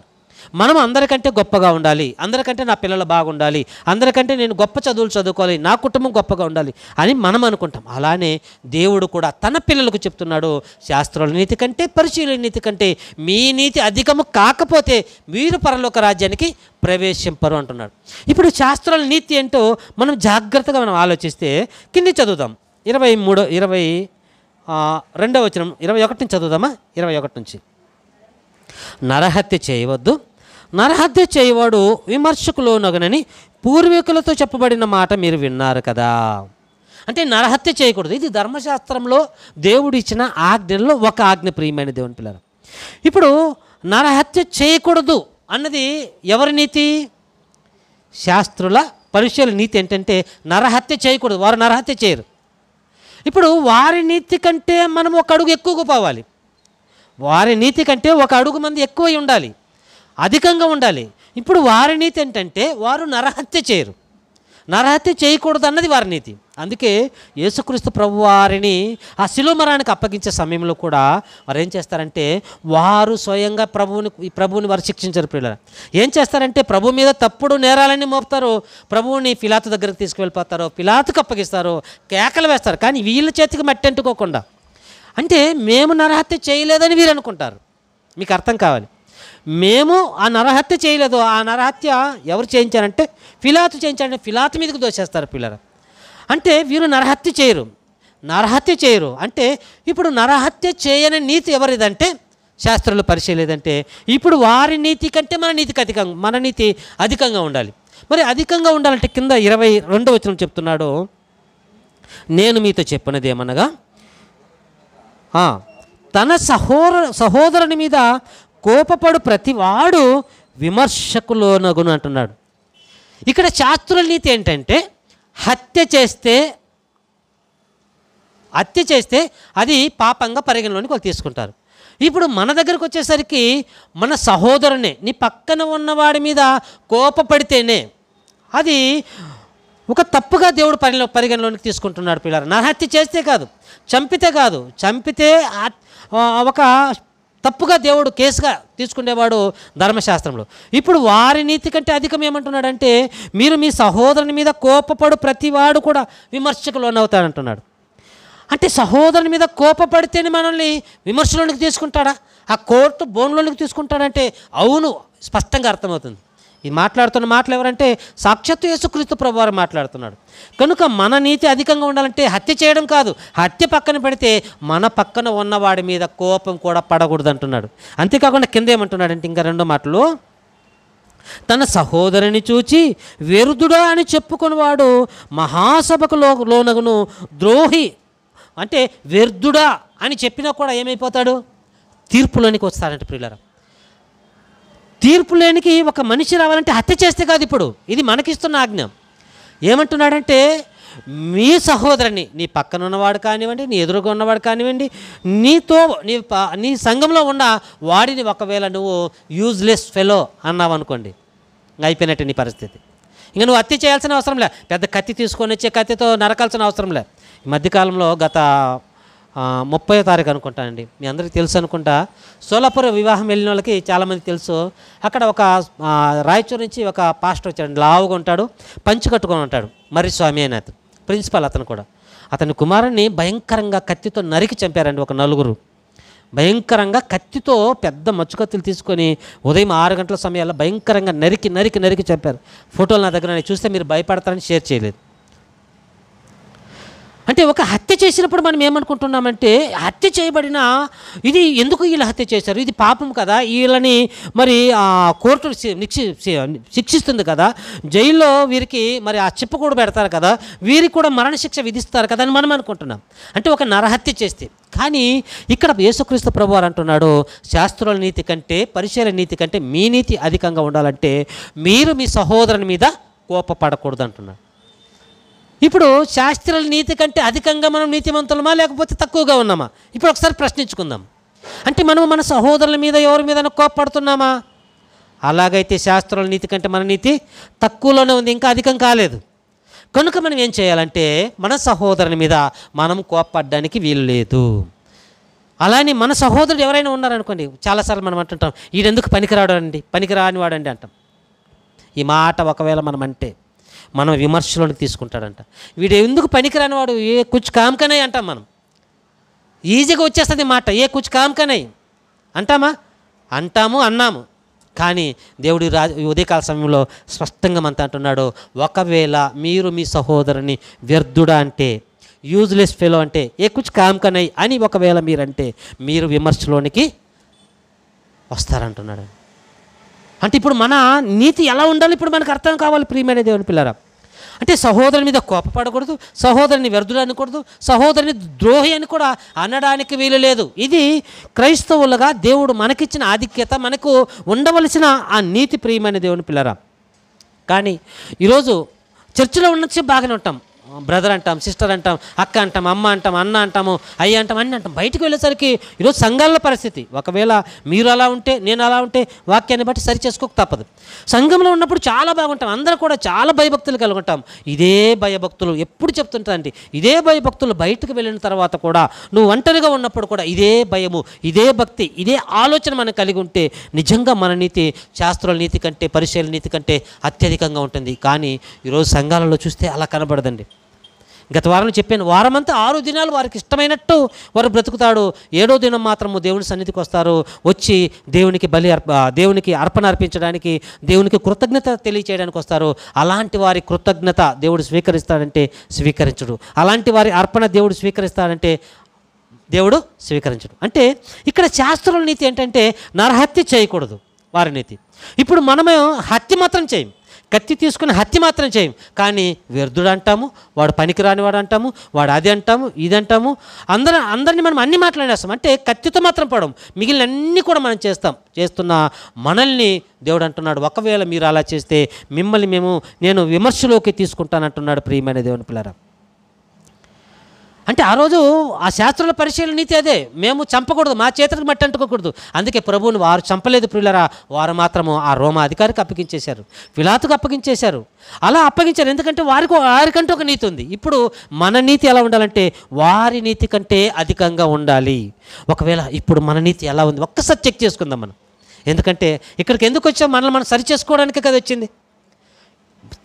మనం అందరికంటే గొప్పగా ఉండాలి అందరికంటే నా పిల్లలు బాగుండాలి అందరికంటే నేను గొప్ప చదువులు చదువుకోవాలి నా కుటుంబం గొప్పగా ఉండాలి అని మనం అనుకుంటాం అలానే దేవుడు కూడా తన పిల్లలకు చెప్తున్నాడు శాస్త్రాల నీతి కంటే పరిశీలన నీతి కంటే మీ నీతి అధికము కాకపోతే మీరు పరలోక రాజ్యానికి ప్రవేశింపరు అంటున్నాడు ఇప్పుడు శాస్త్రాల నీతి ఏంటో మనం జాగ్రత్తగా మనం ఆలోచిస్తే కింది చదువుదాం ఇరవై మూడో ఇరవై రెండవ వచ్చిన ఇరవై ఒకటి నుంచి చదువుదామా ఇరవై ఒకటి నుంచి నరహత్య చేయవద్దు నరహత్య చేయవాడు నగనని పూర్వీకులతో చెప్పబడిన మాట మీరు విన్నారు కదా అంటే నరహత్య చేయకూడదు ఇది ధర్మశాస్త్రంలో దేవుడు ఇచ్చిన ఆజ్ఞల్లో ఒక ఆజ్ఞ ప్రియమైన దేవుని పిల్లలు ఇప్పుడు నరహత్య చేయకూడదు అన్నది ఎవరి నీతి శాస్త్రుల పరిశీల నీతి ఏంటంటే నరహత్య చేయకూడదు వారు నరహత్య చేయరు ఇప్పుడు వారి నీతి కంటే మనం ఒక అడుగు ఎక్కువగా పోవాలి వారి నీతి కంటే ఒక అడుగు మంది ఎక్కువై ఉండాలి అధికంగా ఉండాలి ఇప్పుడు వారి నీతి ఏంటంటే వారు నరహత్య చేయరు నరహత్య చేయకూడదు అన్నది వారి నీతి అందుకే యేసుక్రీస్తు ప్రభు వారిని ఆ శిలోమరానికి అప్పగించే సమయంలో కూడా వారు ఏం చేస్తారంటే వారు స్వయంగా ప్రభువుని ప్రభువుని వారు శిక్షించారు పిల్లలు ఏం చేస్తారంటే ప్రభు మీద తప్పుడు నేరాలన్నీ మోపుతారు ప్రభువుని పిలాతు దగ్గరికి తీసుకువెళ్ళిపోతారు పిలాతుకు అప్పగిస్తారు కేకలు వేస్తారు కానీ వీళ్ళ చేతికి మట్టి అంటుకోకుండా అంటే మేము నరహత్య చేయలేదని వీరు అనుకుంటారు మీకు అర్థం కావాలి మేము ఆ నరహత్య చేయలేదు ఆ నరహత్య ఎవరు చేయించారంటే ఫిలాతు చేయించారంటే ఫిలాతు మీదకి దోషేస్తారు పిల్లలు అంటే వీరు నరహత్య చేయరు నరహత్య చేయరు అంటే ఇప్పుడు నరహత్య చేయని నీతి ఎవరిదంటే శాస్త్రంలో పరిశీలేదంటే ఇప్పుడు వారి నీతి కంటే మన నీతికి అధికంగా మన నీతి అధికంగా ఉండాలి మరి అధికంగా ఉండాలంటే కింద ఇరవై రెండవ వచనం చెప్తున్నాడు నేను మీతో చెప్పినది ఏమనగా తన సహోర సహోదరుని మీద కోపపడు ప్రతివాడు విమర్శకులోనగును అంటున్నాడు ఇక్కడ శాస్త్రుల నీతి ఏంటంటే హత్య చేస్తే హత్య చేస్తే అది పాపంగా పరిగణలోనికి వాళ్ళు తీసుకుంటారు ఇప్పుడు మన దగ్గరకు వచ్చేసరికి మన సహోదరునే నీ పక్కన ఉన్నవాడి మీద కోపపడితేనే అది ఒక తప్పుగా దేవుడు పరిగణ పరిగణలోనికి తీసుకుంటున్నాడు పిల్లలు హత్య చేస్తే కాదు చంపితే కాదు చంపితే ఒక తప్పుగా దేవుడు కేసుగా తీసుకునేవాడు ధర్మశాస్త్రంలో ఇప్పుడు వారి నీతి కంటే అధికం ఏమంటున్నాడంటే మీరు మీ సహోదరుని మీద కోపపడు ప్రతివాడు కూడా విమర్శకు అవుతాడంటున్నాడు అంటే సహోదరుని మీద కోపపడితేనే మనల్ని విమర్శలోనికి తీసుకుంటాడా ఆ కోర్టు బోన్లోనికి తీసుకుంటాడంటే అవును స్పష్టంగా అర్థమవుతుంది ఈ మాట్లాడుతున్న మాటలు ఎవరంటే సాక్షాత్తు యేసుక్రీస్తు ప్రభు వారు మాట్లాడుతున్నాడు కనుక మన నీతి అధికంగా ఉండాలంటే హత్య చేయడం కాదు హత్య పక్కన పెడితే మన పక్కన ఉన్నవాడి మీద కోపం కూడా పడకూడదు అంటున్నాడు అంతేకాకుండా కింద అంటే ఇంకా రెండో మాటలు తన సహోదరుని చూచి విరుదుడా అని చెప్పుకున్నవాడు మహాసభకు లోనగును ద్రోహి అంటే వ్యర్థుడా అని చెప్పినా కూడా ఏమైపోతాడు తీర్పులోనికి వస్తాడంటే ప్రియులరా తీర్పు లేనికి ఒక మనిషి రావాలంటే హత్య చేస్తే కాదు ఇప్పుడు ఇది మనకిస్తున్న ఆజ్ఞ ఏమంటున్నాడంటే మీ సహోదరుని నీ పక్కన ఉన్నవాడు కానివ్వండి నీ ఎదురుగా ఉన్నవాడు కానివ్వండి నీతో నీ నీ సంఘంలో ఉన్న వాడిని ఒకవేళ నువ్వు యూజ్లెస్ ఫెలో అన్నావు అనుకోండి అయిపోయినట్టు నీ పరిస్థితి ఇంకా నువ్వు హత్య చేయాల్సిన అవసరం లే పెద్ద కత్తి తీసుకొని వచ్చే కత్తితో నరకాల్సిన అవసరం లే మధ్యకాలంలో గత ముప్పై తారీఖు అనుకుంటానండి మీ అందరికీ తెలుసు అనుకుంటా సోలాపూర్ వివాహం వెళ్ళిన వాళ్ళకి చాలామంది తెలుసు అక్కడ ఒక రాయచూరు నుంచి ఒక పాస్టర్ వచ్చాడు లావుగా ఉంటాడు పంచి కట్టుకొని ఉంటాడు మర్రి స్వామి అని అతను ప్రిన్సిపాల్ అతను కూడా అతని కుమారుణ్ణి భయంకరంగా కత్తితో నరికి చంపారండి ఒక నలుగురు భయంకరంగా కత్తితో పెద్ద మచ్చుకత్తులు తీసుకొని ఉదయం ఆరు గంటల సమయాల్లో భయంకరంగా నరికి నరికి నరికి చంపారు ఫోటోలు నా దగ్గర చూస్తే మీరు భయపడతారని షేర్ చేయలేదు అంటే ఒక హత్య చేసినప్పుడు మనం ఏమనుకుంటున్నామంటే హత్య చేయబడిన ఇది ఎందుకు వీళ్ళు హత్య చేశారు ఇది పాపం కదా వీళ్ళని మరి కోర్టు శిక్షిస్తుంది కదా జైల్లో వీరికి మరి ఆ చిప్ప కూడా పెడతారు కదా వీరికి కూడా మరణశిక్ష విధిస్తారు కదా అని మనం అనుకుంటున్నాం అంటే ఒక నరహత్య చేస్తే కానీ ఇక్కడ యేసుక్రీస్తు ప్రభు అంటున్నాడు శాస్త్రాల నీతి కంటే పరిశీల నీతి కంటే మీ నీతి అధికంగా ఉండాలంటే మీరు మీ సహోదరుని మీద కోపపడకూడదు అంటున్నాడు ఇప్పుడు శాస్త్రాల నీతి కంటే అధికంగా మనం నీతివంతులమా లేకపోతే తక్కువగా ఉన్నామా ఇప్పుడు ఒకసారి ప్రశ్నించుకుందాం అంటే మనం మన సహోదరుల మీద ఎవరి మీద కోప్పడుతున్నామా అలాగైతే శాస్త్రాల నీతి కంటే మన నీతి తక్కువలోనే ఉంది ఇంకా అధికం కాలేదు కనుక మనం ఏం చేయాలంటే మన సహోదరుని మీద మనం కోప్పడడానికి వీలు లేదు అలానే మన సహోదరుడు ఎవరైనా ఉన్నారనుకోండి చాలాసార్లు మనం అంటుంటాం ఈడెందుకు పనికిరాడు అండి పనికిరాని వాడండి అంటాం ఈ మాట ఒకవేళ మనం అంటే మనం విమర్శలోని తీసుకుంటాడంట వీడు ఎందుకు పనికిరాని వాడు ఏ కుచ్ కామ్కనే అంటాం మనం ఈజీగా వచ్చేస్తుంది మాట ఏ కుచ్ కామ్కనే అంటామా అంటాము అన్నాము కానీ దేవుడి రా ఉదయకాల సమయంలో స్పష్టంగా మనతో అంటున్నాడు ఒకవేళ మీరు మీ సహోదరుని వ్యర్థుడా అంటే యూజ్లెస్ ఫెలో అంటే ఏ కుచ్ కామ్కనై అని ఒకవేళ మీరంటే మీరు విమర్శలోనికి వస్తారంటున్నాడు అంటే ఇప్పుడు మన నీతి ఎలా ఉండాలి ఇప్పుడు మనకు అర్థం కావాలి ప్రియమైన దేవుని పిల్లరా అంటే సహోదరుని మీద కోపపడకూడదు సహోదరుని వ్యర్థుడు అనకూడదు సహోదరుని ద్రోహి అని కూడా అనడానికి వీలు లేదు ఇది క్రైస్తవులుగా దేవుడు మనకిచ్చిన ఆధిక్యత మనకు ఉండవలసిన ఆ నీతి ప్రియమైన దేవుని పిల్లరా కానీ ఈరోజు చర్చిలో ఉండొచ్చి బాగానే ఉంటాం బ్రదర్ అంటాం సిస్టర్ అంటాం అక్క అంటాం అమ్మ అంటాం అన్న అంటాము అయ్య అంటాం అన్నీ అంటాం బయటకు వెళ్ళేసరికి ఈరోజు సంఘాల పరిస్థితి ఒకవేళ మీరు అలా ఉంటే నేను అలా ఉంటే వాక్యాన్ని బట్టి సరి చేసుకోక తప్పదు సంఘంలో ఉన్నప్పుడు చాలా బాగుంటాం అందరూ కూడా చాలా భయభక్తులు కలుగుంటాం ఇదే భయభక్తులు ఎప్పుడు చెప్తుంటారండి ఇదే భయభక్తులు బయటకు వెళ్ళిన తర్వాత కూడా నువ్వు ఒంటరిగా ఉన్నప్పుడు కూడా ఇదే భయము ఇదే భక్తి ఇదే ఆలోచన మనం కలిగి ఉంటే నిజంగా మన నీతి శాస్త్రాల నీతి కంటే పరిశీలన నీతి కంటే అత్యధికంగా ఉంటుంది కానీ ఈరోజు సంఘాలలో చూస్తే అలా కనబడదండి గత వారంలో చెప్పాను వారమంతా ఆరు దినాలు వారికి ఇష్టమైనట్టు వారు బ్రతుకుతాడు ఏడో దినం మాత్రము దేవుని సన్నిధికి వస్తారు వచ్చి దేవునికి బలి అర్ప దేవునికి అర్పణ అర్పించడానికి దేవునికి కృతజ్ఞత తెలియచేయడానికి వస్తారు అలాంటి వారి కృతజ్ఞత దేవుడు స్వీకరిస్తాడంటే స్వీకరించడు అలాంటి వారి అర్పణ దేవుడు స్వీకరిస్తాడంటే దేవుడు స్వీకరించడు అంటే ఇక్కడ శాస్త్రుల నీతి ఏంటంటే నరహత్య చేయకూడదు వారి నీతి ఇప్పుడు మనమే హత్య మాత్రం చేయం కత్తి తీసుకుని హత్య మాత్రం చేయం కానీ వ్యర్థుడు అంటాము వాడు పనికిరాని వాడు అంటాము వాడు అది అంటాము ఇది అంటాము అందరం అందరినీ మనం అన్ని మాట్లాడేస్తాం అంటే కత్తితో మాత్రం పడం మిగిలిన అన్నీ కూడా మనం చేస్తాం చేస్తున్న మనల్ని దేవుడు అంటున్నాడు ఒకవేళ మీరు అలా చేస్తే మిమ్మల్ని మేము నేను విమర్శలోకి తీసుకుంటానంటున్నాడు ప్రియమైన దేవుని పిల్లరా అంటే ఆ రోజు ఆ శాస్త్రుల పరిశీలన నీతి అదే మేము చంపకూడదు మా చేతులకు మట్టి అంటుకోకూడదు అందుకే ప్రభువుని వారు చంపలేదు ప్రియులరా వారు మాత్రము ఆ రోమా అధికారికి అప్పగించేశారు పిలాతుకు అప్పగించేశారు అలా అప్పగించారు ఎందుకంటే వారికి వారికంటే ఒక నీతి ఉంది ఇప్పుడు మన నీతి ఎలా ఉండాలంటే వారి నీతి కంటే అధికంగా ఉండాలి ఒకవేళ ఇప్పుడు మన నీతి ఎలా ఉంది ఒక్కసారి చెక్ చేసుకుందాం మనం ఎందుకంటే ఇక్కడికి ఎందుకు వచ్చాం మనల్ని మనం సరి చేసుకోవడానికే కదా వచ్చింది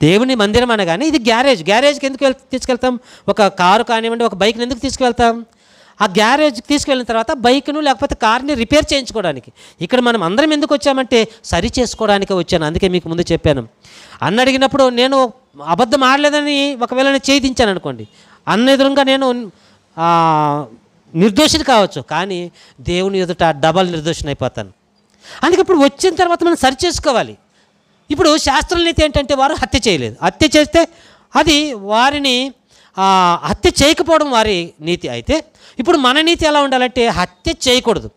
దేవుని మందిరం అనగానే ఇది గ్యారేజ్ గ్యారేజ్కి ఎందుకు వెళ్ తీసుకెళ్తాం ఒక కారు కానివ్వండి ఒక బైక్ని ఎందుకు తీసుకువెళ్తాం ఆ గ్యారేజ్కి తీసుకెళ్ళిన తర్వాత బైక్ను లేకపోతే కార్ని రిపేర్ చేయించుకోవడానికి ఇక్కడ మనం అందరం ఎందుకు వచ్చామంటే సరి చేసుకోవడానికి వచ్చాను అందుకే మీకు ముందు చెప్పాను అన్న అడిగినప్పుడు నేను అబద్ధం ఆడలేదని ఒకవేళ నేను చేయించాను అనుకోండి అన్న ఎదురుగా నేను నిర్దోషిని కావచ్చు కానీ దేవుని ఎదుట డబల్ నిర్దోషణ అయిపోతాను అందుకే ఇప్పుడు వచ్చిన తర్వాత మనం సరి చేసుకోవాలి ఇప్పుడు నీతి ఏంటంటే వారు హత్య చేయలేదు హత్య చేస్తే అది వారిని హత్య చేయకపోవడం వారి నీతి అయితే ఇప్పుడు మన నీతి ఎలా ఉండాలంటే హత్య చేయకూడదు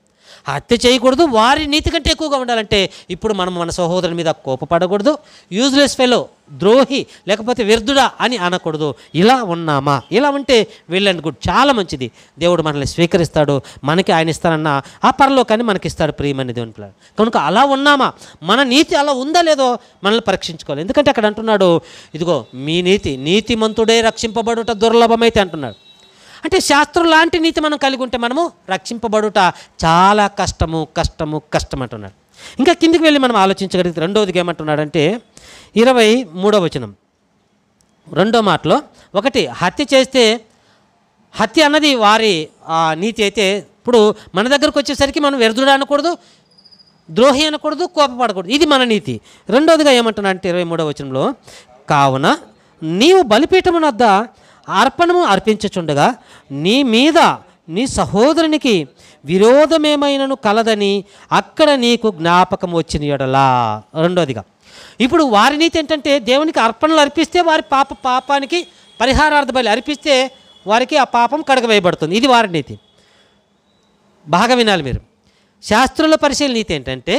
హత్య చేయకూడదు వారి నీతి కంటే ఎక్కువగా ఉండాలంటే ఇప్పుడు మనం మన సహోదరుని మీద కోపపడకూడదు యూజ్లెస్ ఫెలో ద్రోహి లేకపోతే వ్యర్థుడా అని అనకూడదు ఇలా ఉన్నామా ఇలా ఉంటే వెళ్ళండి గుడ్ చాలా మంచిది దేవుడు మనల్ని స్వీకరిస్తాడు మనకి ఆయన ఇస్తానన్నా ఆ పరలోకాన్ని మనకిస్తాడు ప్రియమని దేవుని పిల్లలు కనుక అలా ఉన్నామా మన నీతి అలా ఉందా లేదో మనల్ని పరీక్షించుకోవాలి ఎందుకంటే అక్కడ అంటున్నాడు ఇదిగో మీ నీతి నీతిమంతుడే రక్షింపబడుట దుర్లభమైతే అంటున్నాడు అంటే శాస్త్రం లాంటి నీతి మనం కలిగి ఉంటే మనము రక్షింపబడుట చాలా కష్టము కష్టము కష్టం అంటున్నాడు ఇంకా కిందికి వెళ్ళి మనం ఆలోచించగలిగితే రెండవదిగా ఏమంటున్నాడంటే ఇరవై మూడవ వచనం రెండో మాటలో ఒకటి హత్య చేస్తే హత్య అన్నది వారి నీతి అయితే ఇప్పుడు మన దగ్గరకు వచ్చేసరికి మనం వ్యర్థుడు అనకూడదు ద్రోహి అనకూడదు కోపపడకూడదు ఇది మన నీతి రెండోదిగా ఏమంటున్నా అంటే ఇరవై మూడవ వచనంలో కావున నీవు వద్ద అర్పణము అర్పించచుండగా నీ మీద నీ సహోదరునికి విరోధమేమైనను కలదని అక్కడ నీకు జ్ఞాపకం వచ్చిన ఎడలా రెండోదిగా ఇప్పుడు వారి నీతి ఏంటంటే దేవునికి అర్పణలు అర్పిస్తే వారి పాప పాపానికి పరిహారార్థ బలి అర్పిస్తే వారికి ఆ పాపం కడగవేయబడుతుంది ఇది వారి నీతి బాగా వినాలి మీరు శాస్త్రంలో పరిశీలన నీతి ఏంటంటే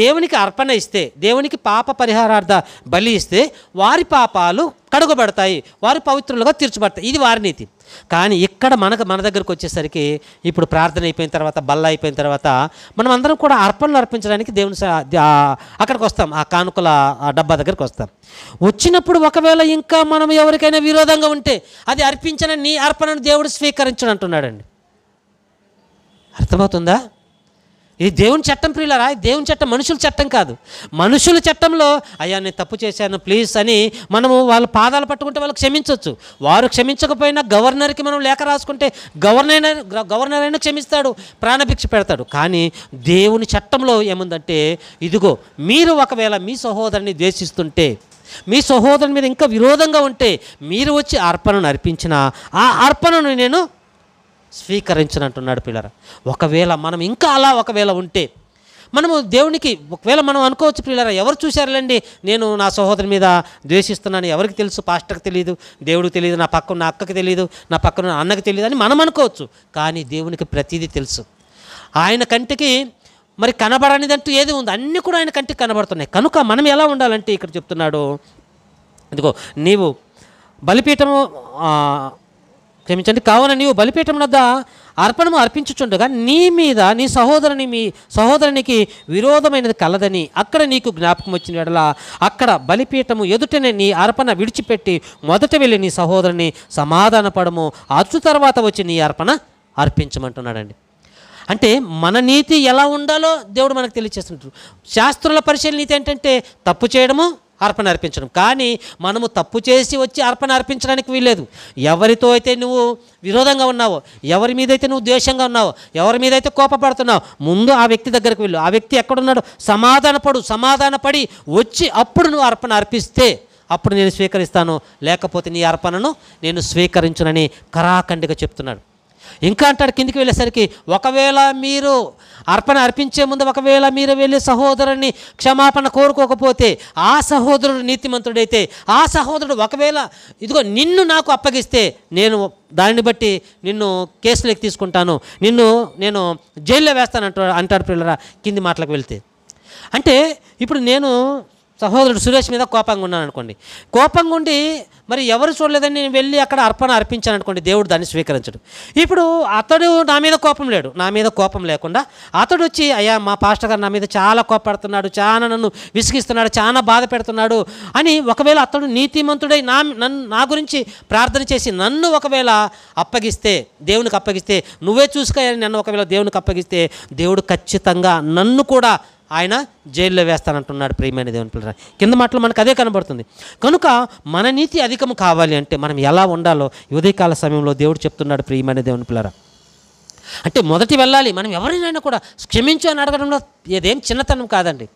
దేవునికి అర్పణ ఇస్తే దేవునికి పాప పరిహారార్థ బలి ఇస్తే వారి పాపాలు కడుగబడతాయి వారు పవిత్రులుగా తీర్చబడతాయి ఇది వారి నీతి కానీ ఇక్కడ మనకు మన దగ్గరకు వచ్చేసరికి ఇప్పుడు ప్రార్థన అయిపోయిన తర్వాత బల్ల అయిపోయిన తర్వాత మనం అందరం కూడా అర్పణలు అర్పించడానికి దేవుని అక్కడికి వస్తాం ఆ కానుకల ఆ డబ్బా దగ్గరికి వస్తాం వచ్చినప్పుడు ఒకవేళ ఇంకా మనం ఎవరికైనా విరోధంగా ఉంటే అది అర్పించిన నీ అర్పణను దేవుడు స్వీకరించడం అంటున్నాడండి అర్థమవుతుందా ఇది దేవుని చట్టం ప్రియులరా దేవుని చట్టం మనుషుల చట్టం కాదు మనుషుల చట్టంలో అయ్యా నేను తప్పు చేశాను ప్లీజ్ అని మనము వాళ్ళ పాదాలు పట్టుకుంటే వాళ్ళు క్షమించవచ్చు వారు క్షమించకపోయినా గవర్నర్కి మనం లేఖ రాసుకుంటే గవర్నర్ గవర్నర్ అయినా క్షమిస్తాడు ప్రాణభిక్ష పెడతాడు కానీ దేవుని చట్టంలో ఏముందంటే ఇదిగో మీరు ఒకవేళ మీ సహోదరుని ద్వేషిస్తుంటే మీ సహోదరుని మీద ఇంకా విరోధంగా ఉంటే మీరు వచ్చి అర్పణను అర్పించిన ఆ అర్పణను నేను స్వీకరించనంటున్నాడు పిల్లర ఒకవేళ మనం ఇంకా అలా ఒకవేళ ఉంటే మనము దేవునికి ఒకవేళ మనం అనుకోవచ్చు పిల్లర ఎవరు చూశారులేండి నేను నా సహోదరి మీద ద్వేషిస్తున్నాను ఎవరికి తెలుసు పాస్టర్కి తెలియదు దేవుడికి తెలియదు నా పక్కన నా అక్కకి తెలియదు నా పక్కన అన్నకి తెలియదు అని మనం అనుకోవచ్చు కానీ దేవునికి ప్రతిదీ తెలుసు ఆయన కంటికి మరి కనబడనిదంటూ ఏది ఉంది అన్నీ కూడా ఆయన కంటికి కనబడుతున్నాయి కనుక మనం ఎలా ఉండాలంటే ఇక్కడ చెప్తున్నాడు ఇదిగో నీవు బలిపీఠము క్షమించండి కావున నీవు బలిపీఠం వద్ద అర్పణము అర్పించుచుండగా నీ మీద నీ సహోదరుని మీ సహోదరునికి విరోధమైనది కలదని అక్కడ నీకు జ్ఞాపకం వచ్చిన ఎడలా అక్కడ బలిపీఠము ఎదుటనే నీ అర్పణ విడిచిపెట్టి మొదట వెళ్ళి నీ సహోదరుని సమాధానపడము అచ్చు తర్వాత వచ్చి నీ అర్పణ అర్పించమంటున్నాడండి అంటే మన నీతి ఎలా ఉండాలో దేవుడు మనకు తెలియచేస్తుంటారు శాస్త్రుల పరిశీలన నీతి ఏంటంటే తప్పు చేయడము అర్పణ అర్పించడం కానీ మనము తప్పు చేసి వచ్చి అర్పణ అర్పించడానికి వీల్లేదు ఎవరితో అయితే నువ్వు విరోధంగా ఉన్నావో ఎవరి మీదైతే నువ్వు ద్వేషంగా ఉన్నావో ఎవరి మీద అయితే కోపపడుతున్నావు ముందు ఆ వ్యక్తి దగ్గరకు వెళ్ళు ఆ వ్యక్తి ఎక్కడున్నాడు సమాధానపడు సమాధానపడి వచ్చి అప్పుడు నువ్వు అర్పణ అర్పిస్తే అప్పుడు నేను స్వీకరిస్తాను లేకపోతే నీ అర్పణను నేను స్వీకరించునని కరాఖండిగా చెప్తున్నాడు ఇంకా అంటాడు కిందికి వెళ్ళేసరికి ఒకవేళ మీరు అర్పణ అర్పించే ముందు ఒకవేళ మీరు వెళ్ళి సహోదరుని క్షమాపణ కోరుకోకపోతే ఆ సహోదరుడు నీతిమంతుడైతే ఆ సహోదరుడు ఒకవేళ ఇదిగో నిన్ను నాకు అప్పగిస్తే నేను దాన్ని బట్టి నిన్ను కేసులోకి తీసుకుంటాను నిన్ను నేను జైల్లో వేస్తాను అంటారు అంటాడు పిల్లరా కింది మాటలకు వెళ్తే అంటే ఇప్పుడు నేను సహోదరుడు సురేష్ మీద కోపంగా ఉన్నాను అనుకోండి కోపంగా ఉండి మరి ఎవరు చూడలేదని నేను వెళ్ళి అక్కడ అర్పణ అర్పించాను అనుకోండి దేవుడు దాన్ని స్వీకరించడు ఇప్పుడు అతడు నా మీద కోపం లేడు నా మీద కోపం లేకుండా అతడు వచ్చి అయ్యా మా పాస్టర్ గారు నా మీద చాలా కోపడుతున్నాడు చాలా నన్ను విసిగిస్తున్నాడు చాలా బాధ పెడుతున్నాడు అని ఒకవేళ అతడు నీతిమంతుడై నా నన్ను నా గురించి ప్రార్థన చేసి నన్ను ఒకవేళ అప్పగిస్తే దేవునికి అప్పగిస్తే నువ్వే చూసుకోయని నన్ను ఒకవేళ దేవునికి అప్పగిస్తే దేవుడు ఖచ్చితంగా నన్ను కూడా ఆయన జైల్లో వేస్తానంటున్నాడు ప్రియమైన దేవుని పిల్లరా కింద మాటలు మనకు అదే కనబడుతుంది కనుక మన నీతి అధికం కావాలి అంటే మనం ఎలా ఉండాలో ఉదయకాల సమయంలో దేవుడు చెప్తున్నాడు ప్రియమైన దేవుని పిల్లరా అంటే మొదటి వెళ్ళాలి మనం ఎవరినైనా కూడా క్షమించు అని అడగడంలో ఏదేం చిన్నతనం కాదండి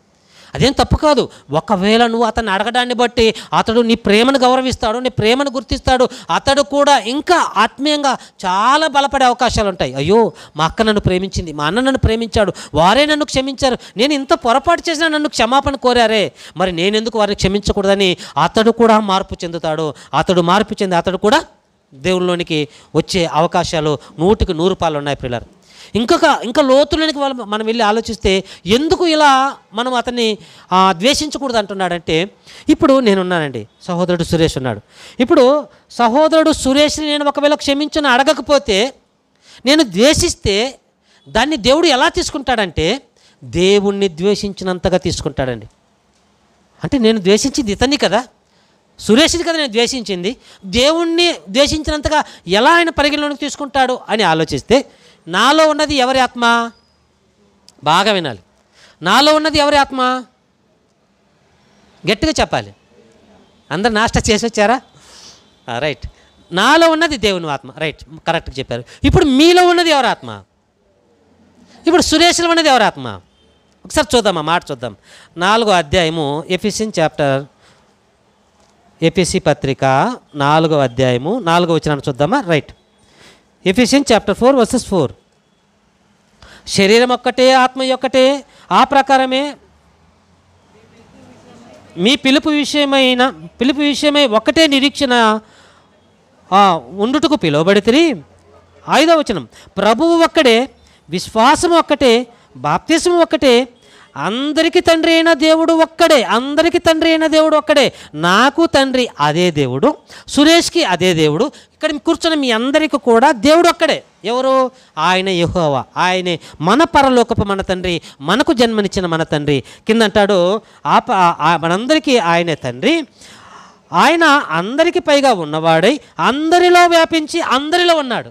అదేం తప్పు కాదు ఒకవేళ నువ్వు అతన్ని అడగడాన్ని బట్టి అతడు నీ ప్రేమను గౌరవిస్తాడు నీ ప్రేమను గుర్తిస్తాడు అతడు కూడా ఇంకా ఆత్మీయంగా చాలా బలపడే అవకాశాలు ఉంటాయి అయ్యో మా అక్క నన్ను ప్రేమించింది మా అన్న నన్ను ప్రేమించాడు వారే నన్ను క్షమించారు నేను ఇంత పొరపాటు చేసినా నన్ను క్షమాపణ కోరారే మరి నేనెందుకు వారిని క్షమించకూడదని అతడు కూడా మార్పు చెందుతాడు అతడు మార్పు చెంది అతడు కూడా దేవుల్లోనికి వచ్చే అవకాశాలు నూటికి నూరు పాలు ఉన్నాయి పిల్లలు ఇంకొక ఇంకా లోతులోనికి వాళ్ళు మనం వెళ్ళి ఆలోచిస్తే ఎందుకు ఇలా మనం అతన్ని ద్వేషించకూడదు అంటున్నాడంటే ఇప్పుడు నేనున్నానండి సహోదరుడు సురేష్ ఉన్నాడు ఇప్పుడు సహోదరుడు సురేష్ని నేను ఒకవేళ క్షమించని అడగకపోతే నేను ద్వేషిస్తే దాన్ని దేవుడు ఎలా తీసుకుంటాడంటే దేవుణ్ణి ద్వేషించినంతగా తీసుకుంటాడండి అంటే నేను ద్వేషించింది ఇతన్ని కదా సురేష్ని కదా నేను ద్వేషించింది దేవుణ్ణి ద్వేషించినంతగా ఎలా ఆయన పరిగణలోకి తీసుకుంటాడు అని ఆలోచిస్తే నాలో ఉన్నది ఎవరి ఆత్మ బాగా వినాలి నాలో ఉన్నది ఎవరి ఆత్మ గట్టిగా చెప్పాలి అందరు నాష్ట చేసి వచ్చారా రైట్ నాలో ఉన్నది దేవుని ఆత్మ రైట్ కరెక్ట్గా చెప్పారు ఇప్పుడు మీలో ఉన్నది ఎవరి ఆత్మ ఇప్పుడు సురేష్లో ఉన్నది ఎవరి ఆత్మ ఒకసారి చూద్దాం ఆ మాట చూద్దాం నాలుగో అధ్యాయము ఎఫిసిన్ చాప్టర్ ఎపిసి పత్రిక నాలుగో అధ్యాయము నాలుగో వచ్చిన చూద్దామా right Ephesians chapter four verses four శరీరం ఒక్కటే ఆత్మ ఒక్కటే ఆ ప్రకారమే మీ పిలుపు విషయమైన పిలుపు విషయమై ఒక్కటే నిరీక్షణ ఉండుటకు పిలువబడితే ఐదవ వచనం ప్రభువు ఒక్కడే విశ్వాసం ఒక్కటే బాప్తిసం ఒక్కటే అందరికీ తండ్రి అయిన దేవుడు ఒక్కడే అందరికీ తండ్రి అయిన దేవుడు ఒక్కడే నాకు తండ్రి అదే దేవుడు సురేష్కి అదే దేవుడు ఇక్కడ కూర్చొని మీ అందరికీ కూడా దేవుడు ఒక్కడే ఎవరు ఆయన యహోవా ఆయనే మన పరలోకపు మన తండ్రి మనకు జన్మనిచ్చిన మన తండ్రి కింద అంటాడు ఆ మనందరికీ ఆయనే తండ్రి ఆయన అందరికీ పైగా ఉన్నవాడై అందరిలో వ్యాపించి అందరిలో ఉన్నాడు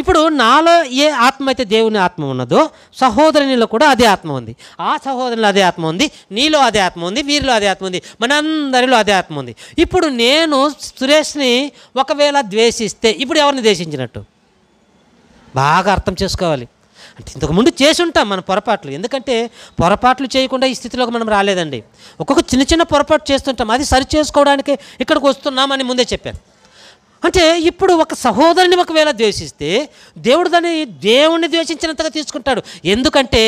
ఇప్పుడు నాలో ఏ ఆత్మ అయితే దేవుని ఆత్మ ఉన్నదో సహోదరునిలో కూడా అదే ఆత్మ ఉంది ఆ సహోదరులు అదే ఆత్మ ఉంది నీలో అదే ఆత్మ ఉంది వీరిలో అదే ఆత్మ ఉంది మనందరిలో అదే ఆత్మ ఉంది ఇప్పుడు నేను సురేష్ని ఒకవేళ ద్వేషిస్తే ఇప్పుడు ఎవరిని ద్వేషించినట్టు బాగా అర్థం చేసుకోవాలి అంటే ఇంతకుముందు చేసి ఉంటాం మన పొరపాట్లు ఎందుకంటే పొరపాట్లు చేయకుండా ఈ స్థితిలోకి మనం రాలేదండి ఒక్కొక్క చిన్న చిన్న పొరపాటు చేస్తుంటాం అది సరి చేసుకోవడానికి ఇక్కడికి వస్తున్నామని ముందే చెప్పాను అంటే ఇప్పుడు ఒక సహోదరుని ఒకవేళ ద్వేషిస్తే దేవుడు దాన్ని దేవుణ్ణి ద్వేషించినంతగా తీసుకుంటాడు ఎందుకంటే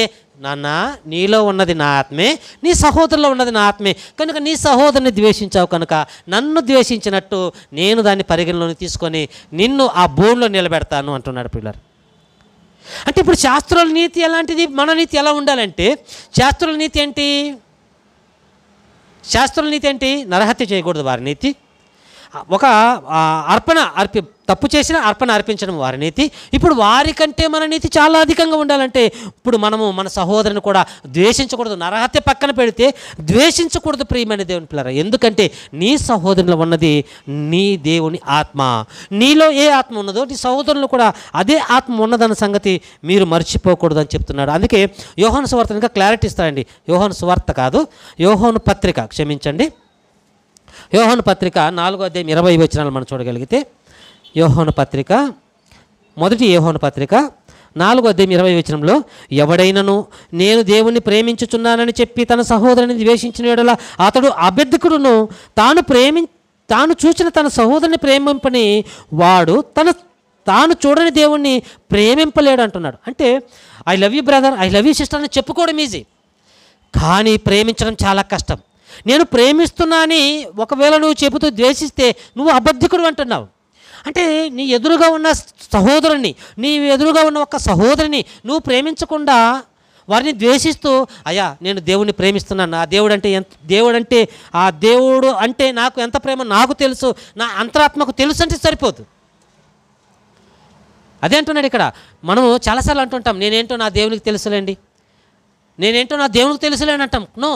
నాన్న నీలో ఉన్నది నా ఆత్మే నీ సహోదరులో ఉన్నది నా ఆత్మే కనుక నీ సహోదరుని ద్వేషించావు కనుక నన్ను ద్వేషించినట్టు నేను దాన్ని పరిగణలోని తీసుకొని నిన్ను ఆ భూమిలో నిలబెడతాను అంటున్నాడు పిల్లలు అంటే ఇప్పుడు శాస్త్రాల నీతి ఎలాంటిది మన నీతి ఎలా ఉండాలంటే శాస్త్రాల నీతి ఏంటి శాస్త్రాల నీతి ఏంటి నరహత్య చేయకూడదు వారి నీతి ఒక అర్పణ అర్పి తప్పు చేసిన అర్పణ అర్పించడం వారి నీతి ఇప్పుడు వారికంటే మన నీతి చాలా అధికంగా ఉండాలంటే ఇప్పుడు మనము మన సహోదరుని కూడా ద్వేషించకూడదు నరహత్య పక్కన పెడితే ద్వేషించకూడదు ప్రియమైన దేవుని పిల్లర ఎందుకంటే నీ సహోదరులు ఉన్నది నీ దేవుని ఆత్మ నీలో ఏ ఆత్మ ఉన్నదో నీ సహోదరులు కూడా అదే ఆత్మ ఉన్నదన్న సంగతి మీరు మర్చిపోకూడదు అని చెప్తున్నాడు అందుకే యోహన్ సువార్త ఇంకా క్లారిటీ ఇస్తారండి యోహన్ సువార్త కాదు యోహోను పత్రిక క్షమించండి యోహోను పత్రిక నాలుగో అధ్యాయం ఇరవై వచనాలు మనం చూడగలిగితే యోహోను పత్రిక మొదటి యోహోను పత్రిక నాలుగో అధ్యాయం ఇరవై వచనంలో ఎవడైనను నేను దేవుణ్ణి ప్రేమించుచున్నానని చెప్పి తన సహోదరుని ద్వేషించిన ఎడల అతడు అభ్యర్థకుడును తాను ప్రేమి తాను చూసిన తన సహోదరుని ప్రేమింపని వాడు తన తాను చూడని దేవుణ్ణి ప్రేమింపలేడు అంటున్నాడు అంటే I love you brother I love you sister అని చెప్పుకోవడం ఈజీ కానీ ప్రేమించడం చాలా కష్టం నేను ప్రేమిస్తున్నా అని ఒకవేళ నువ్వు చెబుతూ ద్వేషిస్తే నువ్వు అబద్ధికుడు అంటున్నావు అంటే నీ ఎదురుగా ఉన్న సహోదరుని నీ ఎదురుగా ఉన్న ఒక సహోదరిని నువ్వు ప్రేమించకుండా వారిని ద్వేషిస్తూ అయ్యా నేను దేవుడిని ప్రేమిస్తున్నాను ఆ దేవుడు అంటే ఎంత దేవుడు అంటే ఆ దేవుడు అంటే నాకు ఎంత ప్రేమ నాకు తెలుసు నా అంతరాత్మకు తెలుసు అంటే సరిపోదు అదే అంటున్నాడు ఇక్కడ మనం చాలాసార్లు అంటుంటాం నేనేంటో నా దేవునికి తెలుసులేండి నేనేంటో నా దేవునికి తెలుసులేని అంటాం నో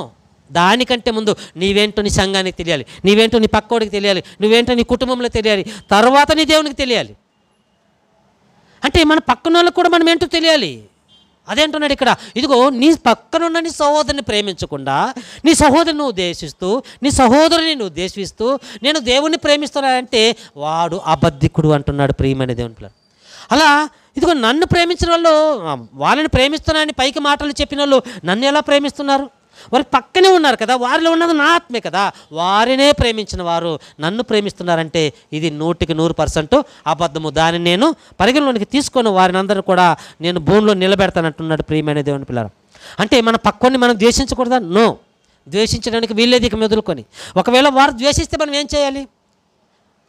దానికంటే ముందు నీవేంటో నీ సంఘానికి తెలియాలి నీవేంటో నీ పక్కోడికి తెలియాలి నువ్వేంటో నీ కుటుంబంలో తెలియాలి తర్వాత నీ దేవునికి తెలియాలి అంటే మన పక్కన వాళ్ళకి కూడా మనం ఏంటో తెలియాలి అదేంటున్నాడు ఇక్కడ ఇదిగో నీ పక్కనున్న నీ సహోదరుని ప్రేమించకుండా నీ సహోదరుని ఉద్దేశిస్తూ నీ సహోదరుని నువ్వు నేను దేవుణ్ణి ప్రేమిస్తున్నానంటే వాడు అబద్ధికుడు అంటున్నాడు ప్రియమైన దేవుని అలా ఇదిగో నన్ను ప్రేమించిన వాళ్ళు వాళ్ళని అని పైకి మాటలు చెప్పిన వాళ్ళు నన్ను ఎలా ప్రేమిస్తున్నారు వారు పక్కనే ఉన్నారు కదా వారిలో ఉన్నది నా ఆత్మే కదా వారినే ప్రేమించిన వారు నన్ను ప్రేమిస్తున్నారంటే ఇది నూటికి నూరు పర్సెంట్ అబద్ధము దానిని నేను పరిగణలోనికి తీసుకొని వారిని అందరూ కూడా నేను భూమిలో నిలబెడతానంటున్నాడు ప్రియమైన దేవుని పిల్లలు అంటే మన పక్కని మనం ద్వేషించకూడదా నో ద్వేషించడానికి వీళ్ళేది ఇక మెదులుకొని ఒకవేళ వారు ద్వేషిస్తే మనం ఏం చేయాలి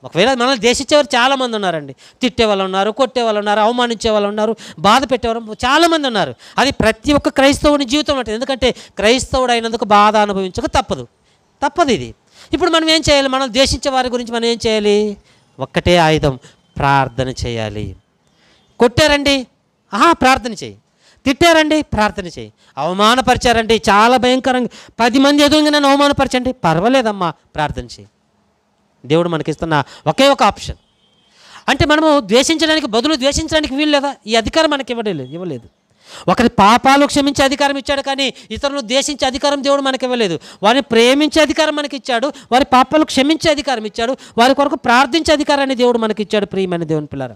ఒకవేళ మనల్ని దేశించేవారు చాలామంది ఉన్నారండి తిట్టే వాళ్ళు ఉన్నారు కొట్టే వాళ్ళు ఉన్నారు అవమానించే వాళ్ళు ఉన్నారు బాధ పెట్టేవారు చాలామంది ఉన్నారు అది ప్రతి ఒక్క క్రైస్తవుని జీవితం అంటే ఎందుకంటే క్రైస్తవుడు అయినందుకు బాధ అనుభవించక తప్పదు తప్పదు ఇది ఇప్పుడు మనం ఏం చేయాలి మనం దేశించే వారి గురించి మనం ఏం చేయాలి ఒక్కటే ఆయుధం ప్రార్థన చేయాలి కొట్టారండి ఆహా ప్రార్థన చేయి తిట్టారండి ప్రార్థన చేయి అవమానపరిచారండి చాలా భయంకరంగా పది మంది ఎదురుగా నన్ను అవమానపరచండి పర్వాలేదమ్మా ప్రార్థన చేయి దేవుడు మనకిస్తున్న ఒకే ఒక ఆప్షన్ అంటే మనము ద్వేషించడానికి బదులు ద్వేషించడానికి వీలు లేదా ఈ అధికారం మనకి ఇవ్వలేదు ఇవ్వలేదు ఒకరి పాపాలు క్షమించే అధికారం ఇచ్చాడు కానీ ఇతరులు ద్వేషించే అధికారం దేవుడు మనకి ఇవ్వలేదు వారిని ప్రేమించే అధికారం మనకి ఇచ్చాడు వారి పాపాలు క్షమించే అధికారం ఇచ్చాడు వారి కొరకు ప్రార్థించే అధికారాన్ని దేవుడు మనకి ఇచ్చాడు ప్రియమైన దేవుని పిల్లరా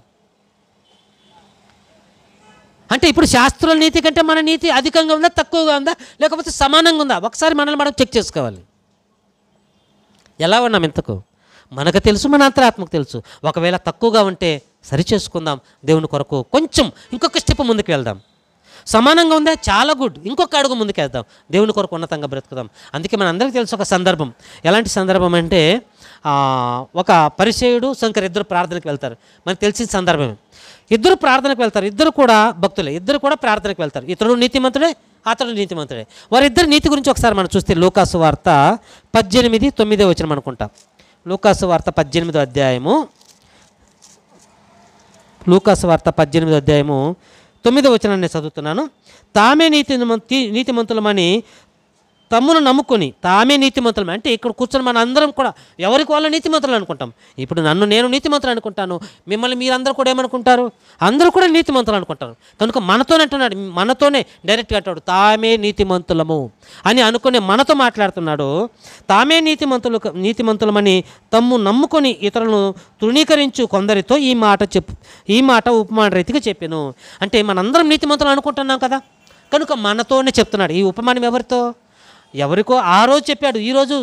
అంటే ఇప్పుడు శాస్త్రుల నీతి కంటే మన నీతి అధికంగా ఉందా తక్కువగా ఉందా లేకపోతే సమానంగా ఉందా ఒకసారి మనల్ని మనం చెక్ చేసుకోవాలి ఎలా ఉన్నాం ఇంతకు మనకు తెలుసు మన అంతరాత్మకు తెలుసు ఒకవేళ తక్కువగా ఉంటే సరి చేసుకుందాం దేవుని కొరకు కొంచెం ఇంకొక స్టెప్ ముందుకు వెళ్దాం సమానంగా ఉందా చాలా గుడ్ ఇంకొక అడుగు ముందుకేద్దాం దేవుని కొరకు ఉన్నతంగా బ్రతుకుదాం అందుకే మన అందరికీ తెలుసు ఒక సందర్భం ఎలాంటి సందర్భం అంటే ఒక పరిచయుడు శంకర్ ఇద్దరు ప్రార్థనకు వెళ్తారు మనకు తెలిసిన సందర్భమే ఇద్దరు ప్రార్థనకు వెళ్తారు ఇద్దరు కూడా భక్తులే ఇద్దరు కూడా ప్రార్థనకు వెళ్తారు ఇతరుడు నీతిమంతుడే అతడు నీతిమంతుడే వారిద్దరు నీతి గురించి ఒకసారి మనం చూస్తే లోకాసు వార్త పద్దెనిమిది తొమ్మిదే వచ్చిన అనుకుంటాం లూకాసు వార్త పద్దెనిమిదో అధ్యాయము లూకాసు వార్త పద్దెనిమిదో అధ్యాయము తొమ్మిదో వచనాన్ని చదువుతున్నాను తామే నీతి నీతిమంతులమని తమ్మును నమ్ముకొని తామే నీతిమంతులం అంటే ఇక్కడ కూర్చొని మన అందరం కూడా ఎవరికి వాళ్ళు నీతిమంతులు అనుకుంటాం ఇప్పుడు నన్ను నేను నీతిమంతులు అనుకుంటాను మిమ్మల్ని మీరందరూ కూడా ఏమనుకుంటారు అందరూ కూడా నీతిమంతులు అనుకుంటారు కనుక మనతోనే అంటున్నాడు మనతోనే డైరెక్ట్గా అంటాడు తామే నీతిమంతులము అని అనుకునే మనతో మాట్లాడుతున్నాడు తామే నీతిమంతులు నీతిమంతులమని తమ్ము నమ్ముకొని ఇతరులను తృణీకరించు కొందరితో ఈ మాట చెప్పు ఈ మాట ఉపమాన రీతిగా చెప్పాను అంటే మనందరం నీతిమంతులు అనుకుంటున్నాం కదా కనుక మనతోనే చెప్తున్నాడు ఈ ఉపమానం ఎవరితో ఎవరికో ఆ రోజు చెప్పాడు ఈరోజు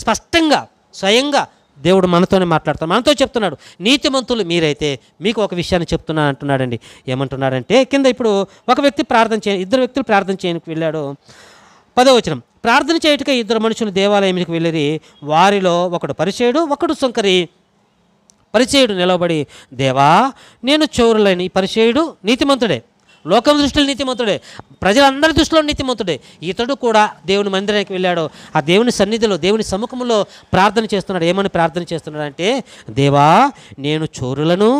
స్పష్టంగా స్వయంగా దేవుడు మనతోనే మాట్లాడతాం మనతో చెప్తున్నాడు నీతిమంతులు మీరైతే మీకు ఒక విషయాన్ని చెప్తున్నాను అంటున్నాడండి ఏమంటున్నాడంటే కింద ఇప్పుడు ఒక వ్యక్తి ప్రార్థన చేయ ఇద్దరు వ్యక్తులు ప్రార్థన చేయడానికి వెళ్ళాడు పదవచనం ప్రార్థన చేయటకే ఇద్దరు మనుషులు దేవాలయంకి వెళ్ళి వారిలో ఒకడు పరిచయుడు ఒకడు సుంకరి పరిచయుడు నిలబడి దేవా నేను చోరులైన ఈ పరిచయుడు నీతిమంతుడే లోకం దృష్టిలో నీతిమంతుడే ప్రజలందరి దృష్టిలో నీతిమంతుడే ఇతడు కూడా దేవుని మందిరానికి వెళ్ళాడు ఆ దేవుని సన్నిధిలో దేవుని సముఖంలో ప్రార్థన చేస్తున్నాడు ఏమని ప్రార్థన చేస్తున్నాడు అంటే దేవా నేను చోరులను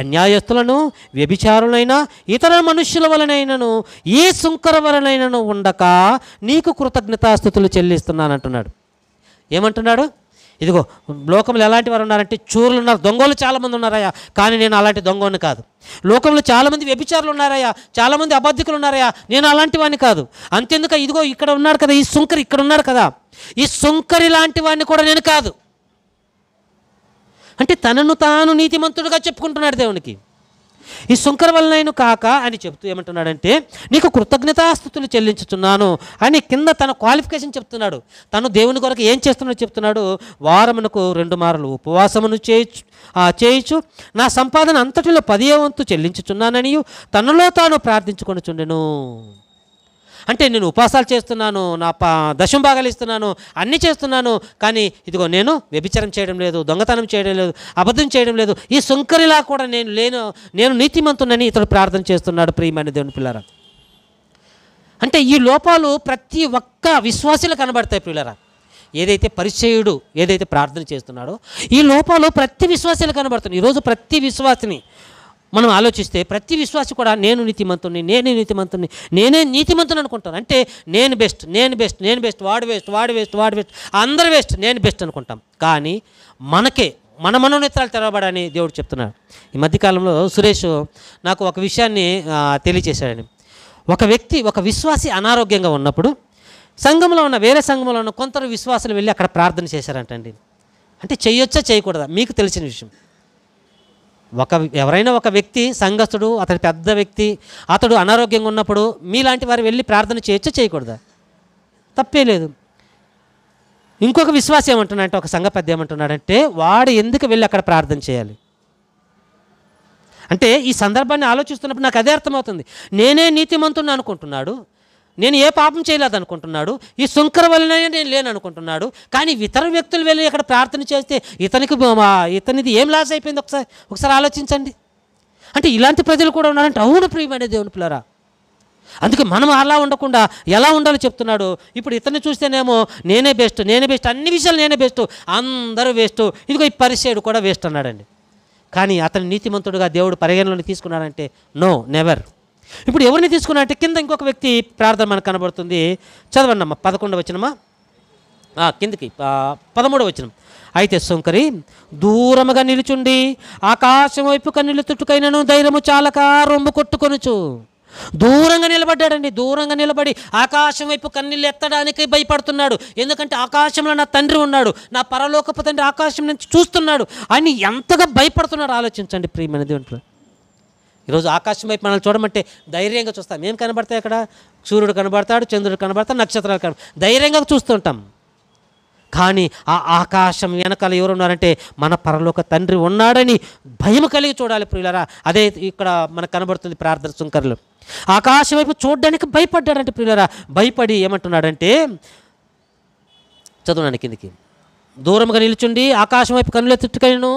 అన్యాయస్తులను వ్యభిచారులైనా ఇతర మనుషుల వలనైనాను ఏ సుంకర వలనైనాను ఉండక నీకు కృతజ్ఞతాస్థుతులు అంటున్నాడు ఏమంటున్నాడు ఇదిగో లోకంలో ఎలాంటి వారు ఉన్నారంటే చూరులు ఉన్నారు దొంగలు చాలామంది ఉన్నారయ్యా కానీ నేను అలాంటి దొంగని కాదు లోకంలో చాలామంది వ్యభిచారులు ఉన్నారయ్యా చాలామంది అబద్ధికులు ఉన్నారయ్యా నేను అలాంటి వాడిని కాదు అంతెందుక ఇదిగో ఇక్కడ ఉన్నాడు కదా ఈ సుంకరి ఇక్కడ ఉన్నాడు కదా ఈ సుంకరి లాంటి వాడిని కూడా నేను కాదు అంటే తనను తాను నీతిమంతుడుగా చెప్పుకుంటున్నాడు దేవునికి ఈ వల్ల వలనైను కాక అని చెప్తూ ఏమంటున్నాడంటే నీకు కృతజ్ఞతాస్థుతులు చెల్లించుతున్నాను అని కింద తన క్వాలిఫికేషన్ చెప్తున్నాడు తను దేవుని కొరకు ఏం చేస్తున్నాడు చెప్తున్నాడు వారమునకు రెండు మార్లు ఉపవాసమును చేయచ్చు చేయొచ్చు నా సంపాదన అంతటిలో పదే వంతు చెల్లించుచున్నానని తనలో తాను ప్రార్థించుకొని చుండెను అంటే నేను ఉపాసాలు చేస్తున్నాను నా పా దశంభాగాలు ఇస్తున్నాను అన్నీ చేస్తున్నాను కానీ ఇదిగో నేను వ్యభిచారం చేయడం లేదు దొంగతనం చేయడం లేదు అబద్ధం చేయడం లేదు ఈ సుంకరిలా కూడా నేను లేను నేను నీతిమంతునని ఇతడు ప్రార్థన చేస్తున్నాడు ప్రియమైన దేవుని పిల్లరా అంటే ఈ లోపాలు ప్రతి ఒక్క విశ్వాసులు కనబడతాయి పిల్లరా ఏదైతే పరిచయుడు ఏదైతే ప్రార్థన చేస్తున్నాడో ఈ లోపాలు ప్రతి విశ్వాసాలు కనబడుతున్నాయి ఈరోజు ప్రతి విశ్వాసిని మనం ఆలోచిస్తే ప్రతి విశ్వాసి కూడా నేను నీతిమంతుని నేనే నీతిమంతుని నేనే నీతిమంతుని అనుకుంటాను అంటే నేను బెస్ట్ నేను బెస్ట్ నేను బెస్ట్ వాడు బెస్ట్ వాడు బెస్ట్ వాడు బెస్ట్ అందరు బెస్ట్ నేను బెస్ట్ అనుకుంటాం కానీ మనకే మన మనోనేత్రాలు తెరవబడని దేవుడు చెప్తున్నాడు ఈ మధ్యకాలంలో సురేష్ నాకు ఒక విషయాన్ని తెలియచేశాడని ఒక వ్యక్తి ఒక విశ్వాసి అనారోగ్యంగా ఉన్నప్పుడు సంఘంలో ఉన్న వేరే సంఘంలో ఉన్న కొందరు విశ్వాసులు వెళ్ళి అక్కడ ప్రార్థన చేశారంటండి అంటే చేయొచ్చా చేయకూడదా మీకు తెలిసిన విషయం ఒక ఎవరైనా ఒక వ్యక్తి సంఘస్థుడు అతడు పెద్ద వ్యక్తి అతడు అనారోగ్యంగా ఉన్నప్పుడు మీలాంటి వారు వెళ్ళి ప్రార్థన చేయొచ్చు చేయకూడదా తప్పే లేదు ఇంకొక విశ్వాసం ఏమంటున్నాడంటే ఒక సంఘ పెద్ద ఏమంటున్నాడంటే వాడు ఎందుకు వెళ్ళి అక్కడ ప్రార్థన చేయాలి అంటే ఈ సందర్భాన్ని ఆలోచిస్తున్నప్పుడు నాకు అదే అర్థమవుతుంది నేనే నీతిమంతుని అనుకుంటున్నాడు నేను ఏ పాపం చేయలేదు అనుకుంటున్నాడు ఈ శుంకర వలన నేను లేననుకుంటున్నాడు కానీ ఇతర వ్యక్తులు వెళ్ళి ఇక్కడ ప్రార్థన చేస్తే ఇతనికి ఇతనిది ఏం లాస్ అయిపోయింది ఒకసారి ఒకసారి ఆలోచించండి అంటే ఇలాంటి ప్రజలు కూడా ఉన్నారంటే అవును ప్రియమైన దేవుని పిల్లరా అందుకే మనం అలా ఉండకుండా ఎలా ఉండాలో చెప్తున్నాడు ఇప్పుడు ఇతన్ని చూస్తేనేమో నేనే బెస్ట్ నేనే బెస్ట్ అన్ని విషయాలు నేనే బెస్ట్ అందరూ వేస్ట్ ఇదిగో ఈ పరిసేడు కూడా వేస్ట్ అన్నాడండి కానీ అతని నీతిమంతుడుగా దేవుడు పరిగణలోకి తీసుకున్నాడంటే నో నెవర్ ఇప్పుడు ఎవరిని తీసుకున్నట్టే కింద ఇంకొక వ్యక్తి ప్రార్థన మనకు కనబడుతుంది చదవండమ్మా పదకొండవ వచ్చినమ్మా కిందకి పదమూడవ వచ్చిన అయితే సుంకరి దూరముగా నిలుచుండి ఆకాశం వైపు కన్నులు తుట్టుకైనను ధైర్యము చాలక రొమ్ము కొట్టుకొనుచు దూరంగా నిలబడ్డాడండి దూరంగా నిలబడి ఆకాశం వైపు కన్నీళ్ళు ఎత్తడానికి భయపడుతున్నాడు ఎందుకంటే ఆకాశంలో నా తండ్రి ఉన్నాడు నా పరలోకపు తండ్రి ఆకాశం నుంచి చూస్తున్నాడు అని ఎంతగా భయపడుతున్నాడు ఆలోచించండి ప్రియమైన దేవుని ఈరోజు ఆకాశం వైపు మనల్ని చూడమంటే ధైర్యంగా చూస్తాం ఏం కనబడతాయి అక్కడ సూర్యుడు కనబడతాడు చంద్రుడు కనబడతాడు నక్షత్రాలు కనబడతాయి ధైర్యంగా చూస్తుంటాం కానీ ఆ ఆకాశం వెనకాల ఎవరు ఉన్నారంటే మన పరలోక తండ్రి ఉన్నాడని భయం కలిగి చూడాలి ప్రియులరా అదే ఇక్కడ మనకు కనబడుతుంది ప్రార్థన సుంకర్లు ఆకాశం వైపు చూడడానికి భయపడ్డాడంటే ప్రియులరా భయపడి ఏమంటున్నాడంటే చదవడానికి కిందికి దూరంగా నిలుచుండి ఆకాశం వైపు కన్నులెత్తుకను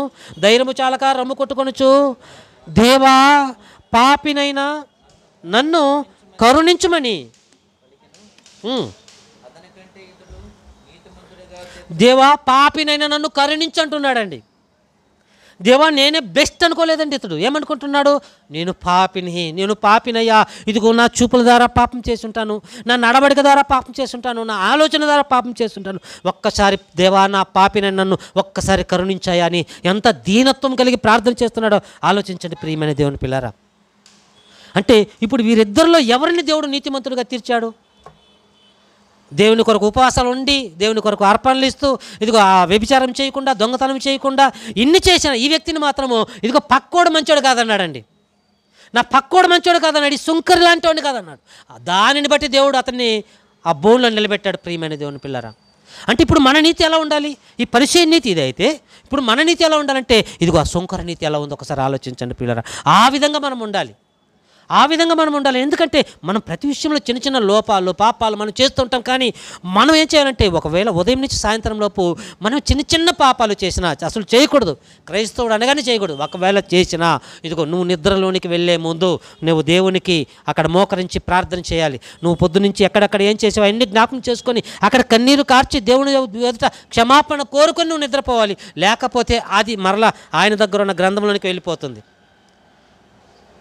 ధైర్యము చాలక రమ్ము కొట్టుకొనొచ్చు దేవా పాపినైనా నన్ను కరుణించమని దేవా పాపినైనా నన్ను కరుణించంటున్నాడండి దేవా నేనే బెస్ట్ అనుకోలేదండి ఇతడు ఏమనుకుంటున్నాడు నేను పాపిని నేను పాపినయ్యా ఇదిగో నా చూపుల ద్వారా పాపం చేసుంటాను నా నడవడిక ద్వారా పాపం చేసుంటాను నా ఆలోచన ద్వారా పాపం చేసుంటాను ఒక్కసారి దేవా నా పాపిన నన్ను ఒక్కసారి కరుణించాయా అని ఎంత దీనత్వం కలిగి ప్రార్థన చేస్తున్నాడో ఆలోచించండి ప్రియమైన దేవుని పిల్లారా అంటే ఇప్పుడు వీరిద్దరిలో ఎవరిని దేవుడు నీతిమంతుడిగా తీర్చాడు దేవుని కొరకు ఉపవాసాలు ఉండి దేవుని కొరకు అర్పణలు ఇస్తూ ఇదిగో ఆ వ్యభిచారం చేయకుండా దొంగతనం చేయకుండా ఇన్ని చేసిన ఈ వ్యక్తిని మాత్రము ఇదిగో పక్కోడు మంచోడు కాదన్నాడండి నా పక్కోడు మంచోడు కాదన్నాడు ఈ సుంకరి లాంటి వాడిని కాదన్నాడు దానిని బట్టి దేవుడు అతన్ని ఆ బోన్లో నిలబెట్టాడు ప్రియమైన దేవుని పిల్లరా అంటే ఇప్పుడు మన నీతి ఎలా ఉండాలి ఈ పరిచయం నీతి ఇదైతే ఇప్పుడు మన నీతి ఎలా ఉండాలంటే ఇదిగో ఆ సుంకర నీతి ఎలా ఉందో ఒకసారి ఆలోచించండి పిల్లరా ఆ విధంగా మనం ఉండాలి ఆ విధంగా మనం ఉండాలి ఎందుకంటే మనం ప్రతి విషయంలో చిన్న చిన్న లోపాలు పాపాలు మనం చేస్తుంటాం కానీ మనం ఏం చేయాలంటే ఒకవేళ ఉదయం నుంచి సాయంత్రం లోపు మనం చిన్న చిన్న పాపాలు చేసినా అసలు చేయకూడదు క్రైస్తవుడు అనగానే చేయకూడదు ఒకవేళ చేసినా ఇదిగో నువ్వు నిద్రలోనికి వెళ్ళే ముందు నువ్వు దేవునికి అక్కడ మోకరించి ప్రార్థన చేయాలి నువ్వు పొద్దు నుంచి ఎక్కడెక్కడ ఏం చేసావు అన్ని జ్ఞాపకం చేసుకొని అక్కడ కన్నీరు కార్చి దేవుని ఎదుట క్షమాపణ కోరుకొని నువ్వు నిద్రపోవాలి లేకపోతే అది మరలా ఆయన దగ్గర ఉన్న గ్రంథంలోనికి వెళ్ళిపోతుంది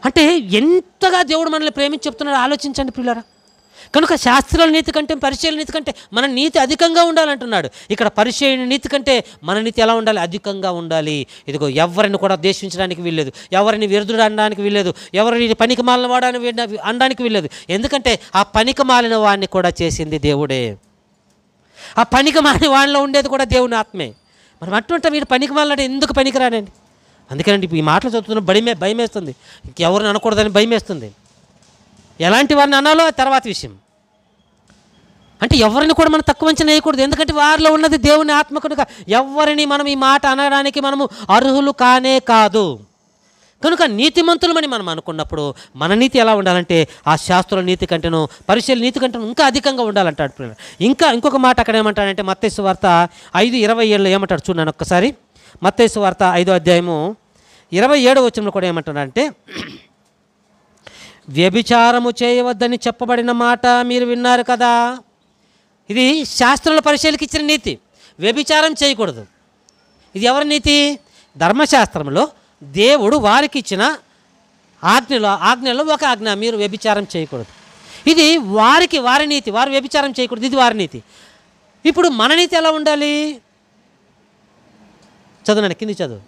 అంటే ఎంతగా దేవుడు మనల్ని ప్రేమించి చెప్తున్నాడు ఆలోచించండి పిల్లరా కనుక శాస్త్రాల నీతి కంటే పరిచయాల నీతి కంటే మన నీతి అధికంగా ఉండాలంటున్నాడు ఇక్కడ పరిచయం నీతి కంటే మన నీతి ఎలా ఉండాలి అధికంగా ఉండాలి ఇదిగో ఎవరిని కూడా ద్వేషించడానికి వీల్లేదు ఎవరిని విరుదుడు అనడానికి వీల్లేదు ఎవరిని పనికి మాలిన వాడని అనడానికి వీల్లేదు ఎందుకంటే ఆ పనికి మాలిన వాడిని కూడా చేసింది దేవుడే ఆ పనికి మాలిన వాడిలో ఉండేది కూడా దేవుని ఆత్మే మనం అటువంటి మీరు పనికి మాలినాడు ఎందుకు పనికిరానండి ఇప్పుడు ఈ మాటలు చదువుతున్న భయమే భయం వేస్తుంది ఇంకెవరిని అనకూడదని భయం వేస్తుంది ఎలాంటి వారిని అనాలో తర్వాత విషయం అంటే ఎవరిని కూడా మనం తక్కువ మంచి వేయకూడదు ఎందుకంటే వారిలో ఉన్నది దేవుని ఆత్మ కనుక ఎవరిని మనం ఈ మాట అనడానికి మనము అర్హులు కానే కాదు కనుక నీతిమంతులమని మనం అనుకున్నప్పుడు మన నీతి ఎలా ఉండాలంటే ఆ శాస్త్రుల నీతి కంటేను పరిశీల నీతి కంటేను ఇంకా అధికంగా ఉండాలంటాడు ఇంకా ఇంకొక మాట అక్కడ ఏమంటాడంటే మత్స్సు వార్త ఐదు ఇరవై ఏళ్ళు ఏమంటాడు చూడండి ఒక్కసారి మత్తేశ్వ వార్త ఐదో అధ్యాయము ఇరవై ఏడో వచ్చిన కూడా ఏమంటున్నారంటే వ్యభిచారము చేయవద్దని చెప్పబడిన మాట మీరు విన్నారు కదా ఇది శాస్త్రుల పరిశీలికి ఇచ్చిన నీతి వ్యభిచారం చేయకూడదు ఇది ఎవరి నీతి ధర్మశాస్త్రంలో దేవుడు వారికి ఇచ్చిన ఆజ్ఞలో ఆజ్ఞలో ఒక ఆజ్ఞ మీరు వ్యభిచారం చేయకూడదు ఇది వారికి వారి నీతి వారు వ్యభిచారం చేయకూడదు ఇది వారి నీతి ఇప్పుడు మన నీతి ఎలా ఉండాలి చదువునండి కింది చదువు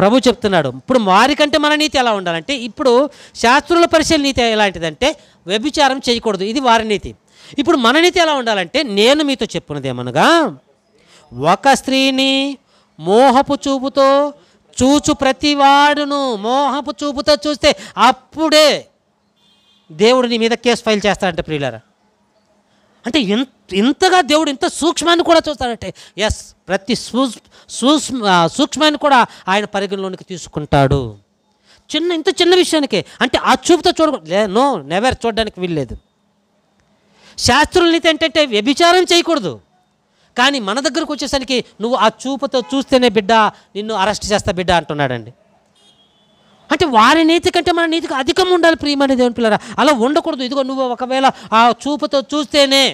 ప్రభు చెప్తున్నాడు ఇప్పుడు వారి కంటే మన నీతి ఎలా ఉండాలంటే ఇప్పుడు శాస్త్రుల పరిశీలన నీతి ఎలాంటిదంటే వ్యభిచారం చేయకూడదు ఇది వారి నీతి ఇప్పుడు మన నీతి ఎలా ఉండాలంటే నేను మీతో చెప్పినది ఏమనగా ఒక స్త్రీని మోహపు చూపుతో చూచు ప్రతివాడును మోహపు చూపుతో చూస్తే అప్పుడే దేవుడు నీ మీద కేసు ఫైల్ చేస్తాడంటే ప్రియులరా అంటే ఇంత ఇంతగా దేవుడు ఇంత సూక్ష్మాన్ని కూడా చూస్తాడంటే ఎస్ ప్రతి సూక్ష్మ సూక్ష్మాన్ని కూడా ఆయన పరిగణలోనికి తీసుకుంటాడు చిన్న ఇంత చిన్న విషయానికే అంటే ఆ చూపుతో చూడకూడదు నో నెవర్ చూడడానికి వీల్లేదు శాస్త్రుల నీతి ఏంటంటే వ్యభిచారం చేయకూడదు కానీ మన దగ్గరకు వచ్చేసరికి నువ్వు ఆ చూపుతో చూస్తేనే బిడ్డ నిన్ను అరెస్ట్ చేస్తా బిడ్డ అంటున్నాడండి అంటే వారి నీతి కంటే మన నీతికి అధికం ఉండాలి ప్రియమైన దేవుని పిల్లరా అలా ఉండకూడదు ఇదిగో నువ్వు ఒకవేళ ఆ చూపుతో చూస్తేనే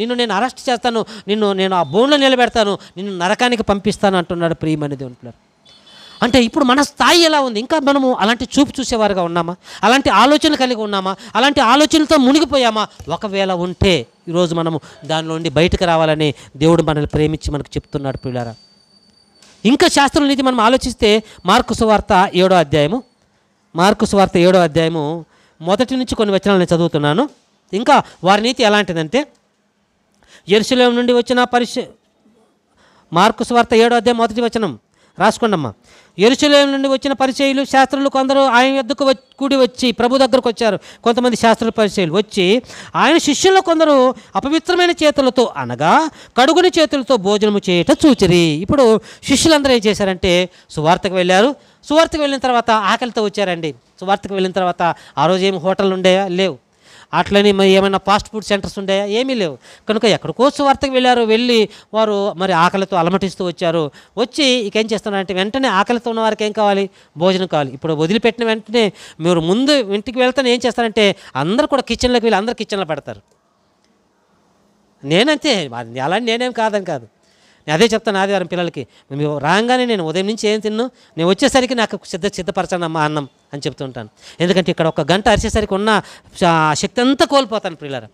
నిన్ను నేను అరెస్ట్ చేస్తాను నిన్ను నేను ఆ బోన్లో నిలబెడతాను నిన్ను నరకానికి పంపిస్తాను అంటున్నాడు ప్రియమని ఉంటున్నారు అంటే ఇప్పుడు మన స్థాయి ఎలా ఉంది ఇంకా మనము అలాంటి చూపు చూసేవారుగా ఉన్నామా అలాంటి ఆలోచనలు కలిగి ఉన్నామా అలాంటి ఆలోచనలతో మునిగిపోయామా ఒకవేళ ఉంటే ఈరోజు మనము దానిలో నుండి బయటకు రావాలని దేవుడు మనల్ని ప్రేమించి మనకు చెప్తున్నాడు పిల్లారా ఇంకా శాస్త్రం నీతి మనం ఆలోచిస్తే మార్కు సువార్త ఏడో అధ్యాయము మార్కు సువార్త ఏడో అధ్యాయము మొదటి నుంచి కొన్ని వచనాలు నేను చదువుతున్నాను ఇంకా వారి నీతి ఎలాంటిదంటే ఎరుసలేం నుండి వచ్చిన పరిశ మార్కుస్ వార్త ఏడో అధ్యాయం మొదటి వచనం రాసుకోండమ్మా ఎరుసలేం నుండి వచ్చిన పరిచయులు శాస్త్రులు కొందరు ఆయన యొద్దకు కూడి వచ్చి ప్రభు దగ్గరకు వచ్చారు కొంతమంది శాస్త్రుల పరిచయులు వచ్చి ఆయన శిష్యులు కొందరు అపవిత్రమైన చేతులతో అనగా కడుగుని చేతులతో భోజనము చేయట చూచిరి ఇప్పుడు శిష్యులందరూ ఏం చేశారంటే సువార్తకు వెళ్ళారు సువార్తకు వెళ్ళిన తర్వాత ఆకలితో వచ్చారండి సువార్తకు వెళ్ళిన తర్వాత ఆ రోజు ఏమి హోటల్ ఉండేవా లేవు అట్లని మరి ఏమైనా ఫాస్ట్ ఫుడ్ సెంటర్స్ ఉండేయా ఏమీ లేవు కనుక ఎక్కడికో వార్తకు వెళ్ళారు వెళ్ళి వారు మరి ఆకలితో అలమటిస్తూ వచ్చారు వచ్చి ఇక ఏం చేస్తున్నారంటే వెంటనే ఆకలితో ఉన్న వారికి ఏం కావాలి భోజనం కావాలి ఇప్పుడు వదిలిపెట్టిన వెంటనే మీరు ముందు ఇంటికి వెళ్తానే ఏం చేస్తారంటే అందరు కూడా కిచెన్లోకి వెళ్ళి అందరు కిచెన్లో పెడతారు నేనంతే అలా నేనేం కాదని కాదు నేను అదే చెప్తాను ఆదివారం పిల్లలకి మేము రాగానే నేను ఉదయం నుంచి ఏం తిన్ను నేను వచ్చేసరికి నాకు సిద్ధ సిద్ధపరచాను అమ్మ అన్నం అని చెప్తుంటాను ఎందుకంటే ఇక్కడ ఒక గంట అరిచేసరికి ఉన్న శక్తి అంతా కోల్పోతాను పిల్లలు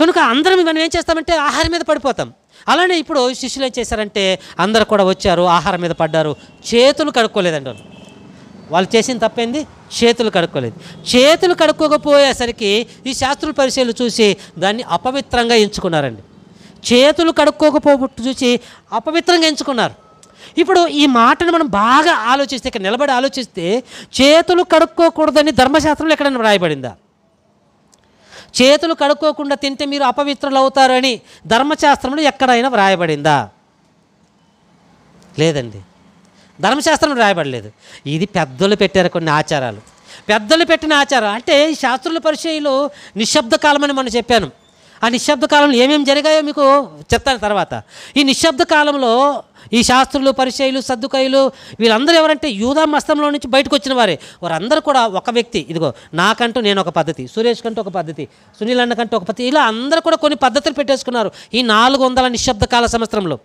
కనుక అందరం మనం ఏం చేస్తామంటే ఆహారం మీద పడిపోతాం అలానే ఇప్పుడు శిష్యులు ఏం చేశారంటే అందరు కూడా వచ్చారు ఆహారం మీద పడ్డారు చేతులు కడుక్కోలేదండి వాళ్ళు వాళ్ళు చేసిన తప్పేంది చేతులు కడుక్కోలేదు చేతులు కడుక్కోకపోయేసరికి ఈ శాస్త్రుల పరిశీలన చూసి దాన్ని అపవిత్రంగా ఎంచుకున్నారండి చేతులు కడుక్కోకపోబుట్టు చూసి అపవిత్రంగా ఎంచుకున్నారు ఇప్పుడు ఈ మాటను మనం బాగా ఆలోచిస్తే ఇక్కడ నిలబడి ఆలోచిస్తే చేతులు కడుక్కోకూడదని ధర్మశాస్త్రంలో ఎక్కడైనా రాయబడిందా చేతులు కడుక్కోకుండా తింటే మీరు అపవిత్రులు అవుతారని ధర్మశాస్త్రంలో ఎక్కడైనా వ్రాయబడిందా లేదండి ధర్మశాస్త్రం రాయబడలేదు ఇది పెద్దలు పెట్టారు కొన్ని ఆచారాలు పెద్దలు పెట్టిన ఆచారం అంటే శాస్త్రుల పరిచయలో నిశ్శబ్ద కాలం అని మనం చెప్పాను ఆ నిశ్శబ్ద కాలంలో ఏమేమి జరిగాయో మీకు చెప్తాను తర్వాత ఈ నిశ్శబ్ద కాలంలో ఈ శాస్త్రులు పరిచయులు సర్దుకాయులు వీళ్ళందరూ ఎవరంటే యూధా మస్తంలో నుంచి బయటకు వచ్చిన వారే వారందరూ కూడా ఒక వ్యక్తి ఇదిగో నాకంటూ నేను ఒక పద్ధతి సురేష్ కంటూ ఒక పద్ధతి సునీల్ అన్న కంటూ ఒక పద్ధతి ఇలా అందరూ కూడా కొన్ని పద్ధతులు పెట్టేసుకున్నారు ఈ నాలుగు వందల నిశ్శబ్ద కాల సంవత్సరంలో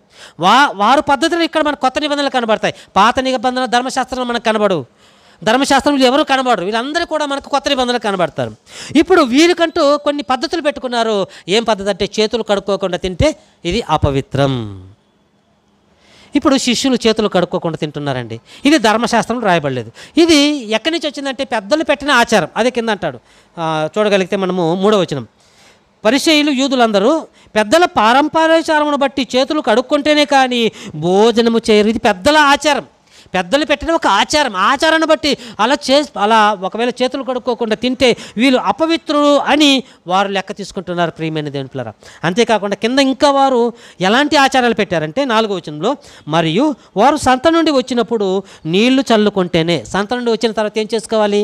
వా వారు పద్ధతులు ఇక్కడ మన కొత్త నిబంధనలు కనబడతాయి పాత నిబంధన ధర్మశాస్త్రంలో మనకు కనబడవు ధర్మశాస్త్రంలో ఎవరు కనబడరు వీళ్ళందరూ కూడా మనకు కొత్త నిబంధనలు కనబడతారు ఇప్పుడు వీరికంటూ కొన్ని పద్ధతులు పెట్టుకున్నారు ఏం పద్ధతి అంటే చేతులు కడుక్కోకుండా తింటే ఇది అపవిత్రం ఇప్పుడు శిష్యులు చేతులు కడుక్కోకుండా తింటున్నారండి ఇది ధర్మశాస్త్రం రాయబడలేదు ఇది ఎక్కడి నుంచి వచ్చిందంటే పెద్దలు పెట్టిన ఆచారం అదే కింద అంటాడు చూడగలిగితే మనము మూడో వచనం పరిశైలు యూదులందరూ పెద్దల పారంపరాచారమును బట్టి చేతులు కడుక్కుంటేనే కానీ భోజనము చేయరు ఇది పెద్దల ఆచారం పెద్దలు పెట్టిన ఒక ఆచారం ఆచారాన్ని బట్టి అలా చే అలా ఒకవేళ చేతులు కడుక్కోకుండా తింటే వీళ్ళు అపవిత్రులు అని వారు లెక్క తీసుకుంటున్నారు ప్రియమైన దేవునిపిల్లరా అంతేకాకుండా కింద ఇంకా వారు ఎలాంటి ఆచారాలు పెట్టారంటే నాలుగో వచనంలో మరియు వారు సంత నుండి వచ్చినప్పుడు నీళ్లు చల్లుకుంటేనే సంత నుండి వచ్చిన తర్వాత ఏం చేసుకోవాలి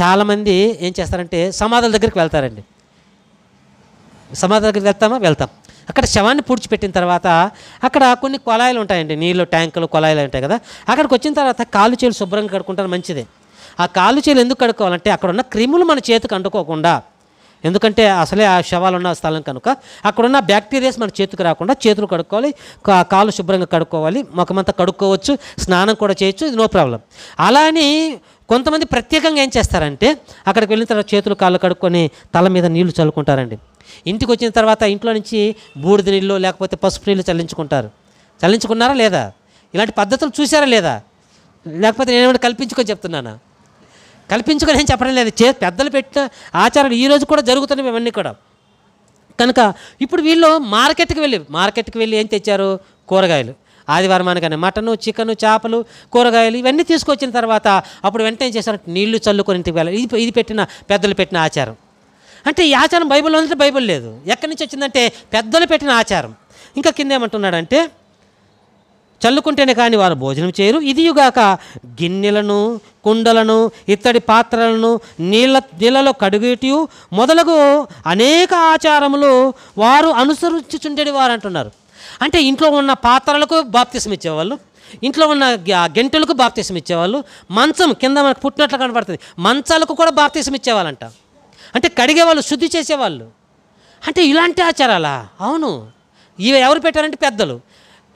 చాలామంది ఏం చేస్తారంటే సమాధుల దగ్గరికి వెళ్తారండి సమాధుల దగ్గరికి వెళ్తామా వెళ్తాం అక్కడ శవాన్ని పూడ్చిపెట్టిన తర్వాత అక్కడ కొన్ని కొలాయిలు ఉంటాయండి నీళ్ళు ట్యాంకులు కొలాయిలు ఉంటాయి కదా అక్కడికి వచ్చిన తర్వాత కాలు చేలు శుభ్రంగా కడుక్కుంటారు మంచిదే ఆ కాలు చేలు ఎందుకు కడుక్కోవాలంటే అక్కడ ఉన్న క్రిములు మన చేతికి అంటుకోకుండా ఎందుకంటే అసలే ఆ శవాలు ఉన్న స్థలం కనుక అక్కడున్న బ్యాక్టీరియాస్ మన చేతికి రాకుండా చేతులు కడుక్కోవాలి కాలు శుభ్రంగా కడుక్కోవాలి ముఖమంతా కడుక్కోవచ్చు స్నానం కూడా చేయొచ్చు ఇది నో ప్రాబ్లం అలానే కొంతమంది ప్రత్యేకంగా ఏం చేస్తారంటే అక్కడికి వెళ్ళిన తర్వాత చేతులు కాళ్ళు కడుక్కొని తల మీద నీళ్లు చల్లుకుంటారండి ఇంటికి వచ్చిన తర్వాత ఇంట్లో నుంచి బూడిద నీళ్ళు లేకపోతే పసుపు నీళ్ళు చల్లించుకుంటారు చల్లించుకున్నారా లేదా ఇలాంటి పద్ధతులు చూసారా లేదా లేకపోతే నేనేమైనా కల్పించుకొని చెప్తున్నానా కల్పించుకొని ఏం చెప్పడం లేదు చే పెద్దలు పెట్టిన ఆచారాలు ఈరోజు కూడా జరుగుతున్నాయి ఇవన్నీ కూడా కనుక ఇప్పుడు వీళ్ళు మార్కెట్కి వెళ్ళి మార్కెట్కి వెళ్ళి ఏం తెచ్చారు కూరగాయలు ఆదివారం అనగానే మటను చికెను చేపలు కూరగాయలు ఇవన్నీ తీసుకొచ్చిన తర్వాత అప్పుడు వెంటనే చేశారు నీళ్లు చల్లుకొని ఇంటికి వెళ్ళాలి ఇది ఇది పెట్టిన పెద్దలు పెట్టిన ఆచారం అంటే ఈ ఆచారం బైబిల్లో ఉంటే బైబిల్ లేదు ఎక్కడి నుంచి వచ్చిందంటే పెద్దలు పెట్టిన ఆచారం ఇంకా కింద ఏమంటున్నాడంటే చల్లుకుంటేనే కానీ వారు భోజనం చేయరు గాక గిన్నెలను కుండలను ఇత్తడి పాత్రలను నీళ్ళ నీళ్ళలో కడుగుటియు మొదలగు అనేక ఆచారములు వారు అనుసరించుచుండేది వారు అంటున్నారు అంటే ఇంట్లో ఉన్న పాత్రలకు బాప్తిసం ఇచ్చేవాళ్ళు ఇంట్లో ఉన్న గెంటలకు బాప్తిసం ఇచ్చేవాళ్ళు మంచం కింద మనకు పుట్టినట్లు కనబడుతుంది మంచాలకు కూడా బాప్తిసం ఇచ్చేవాళ్ళంట అంటే కడిగేవాళ్ళు శుద్ధి చేసేవాళ్ళు అంటే ఇలాంటి ఆచారాలా అవును ఇవి ఎవరు పెట్టారంటే పెద్దలు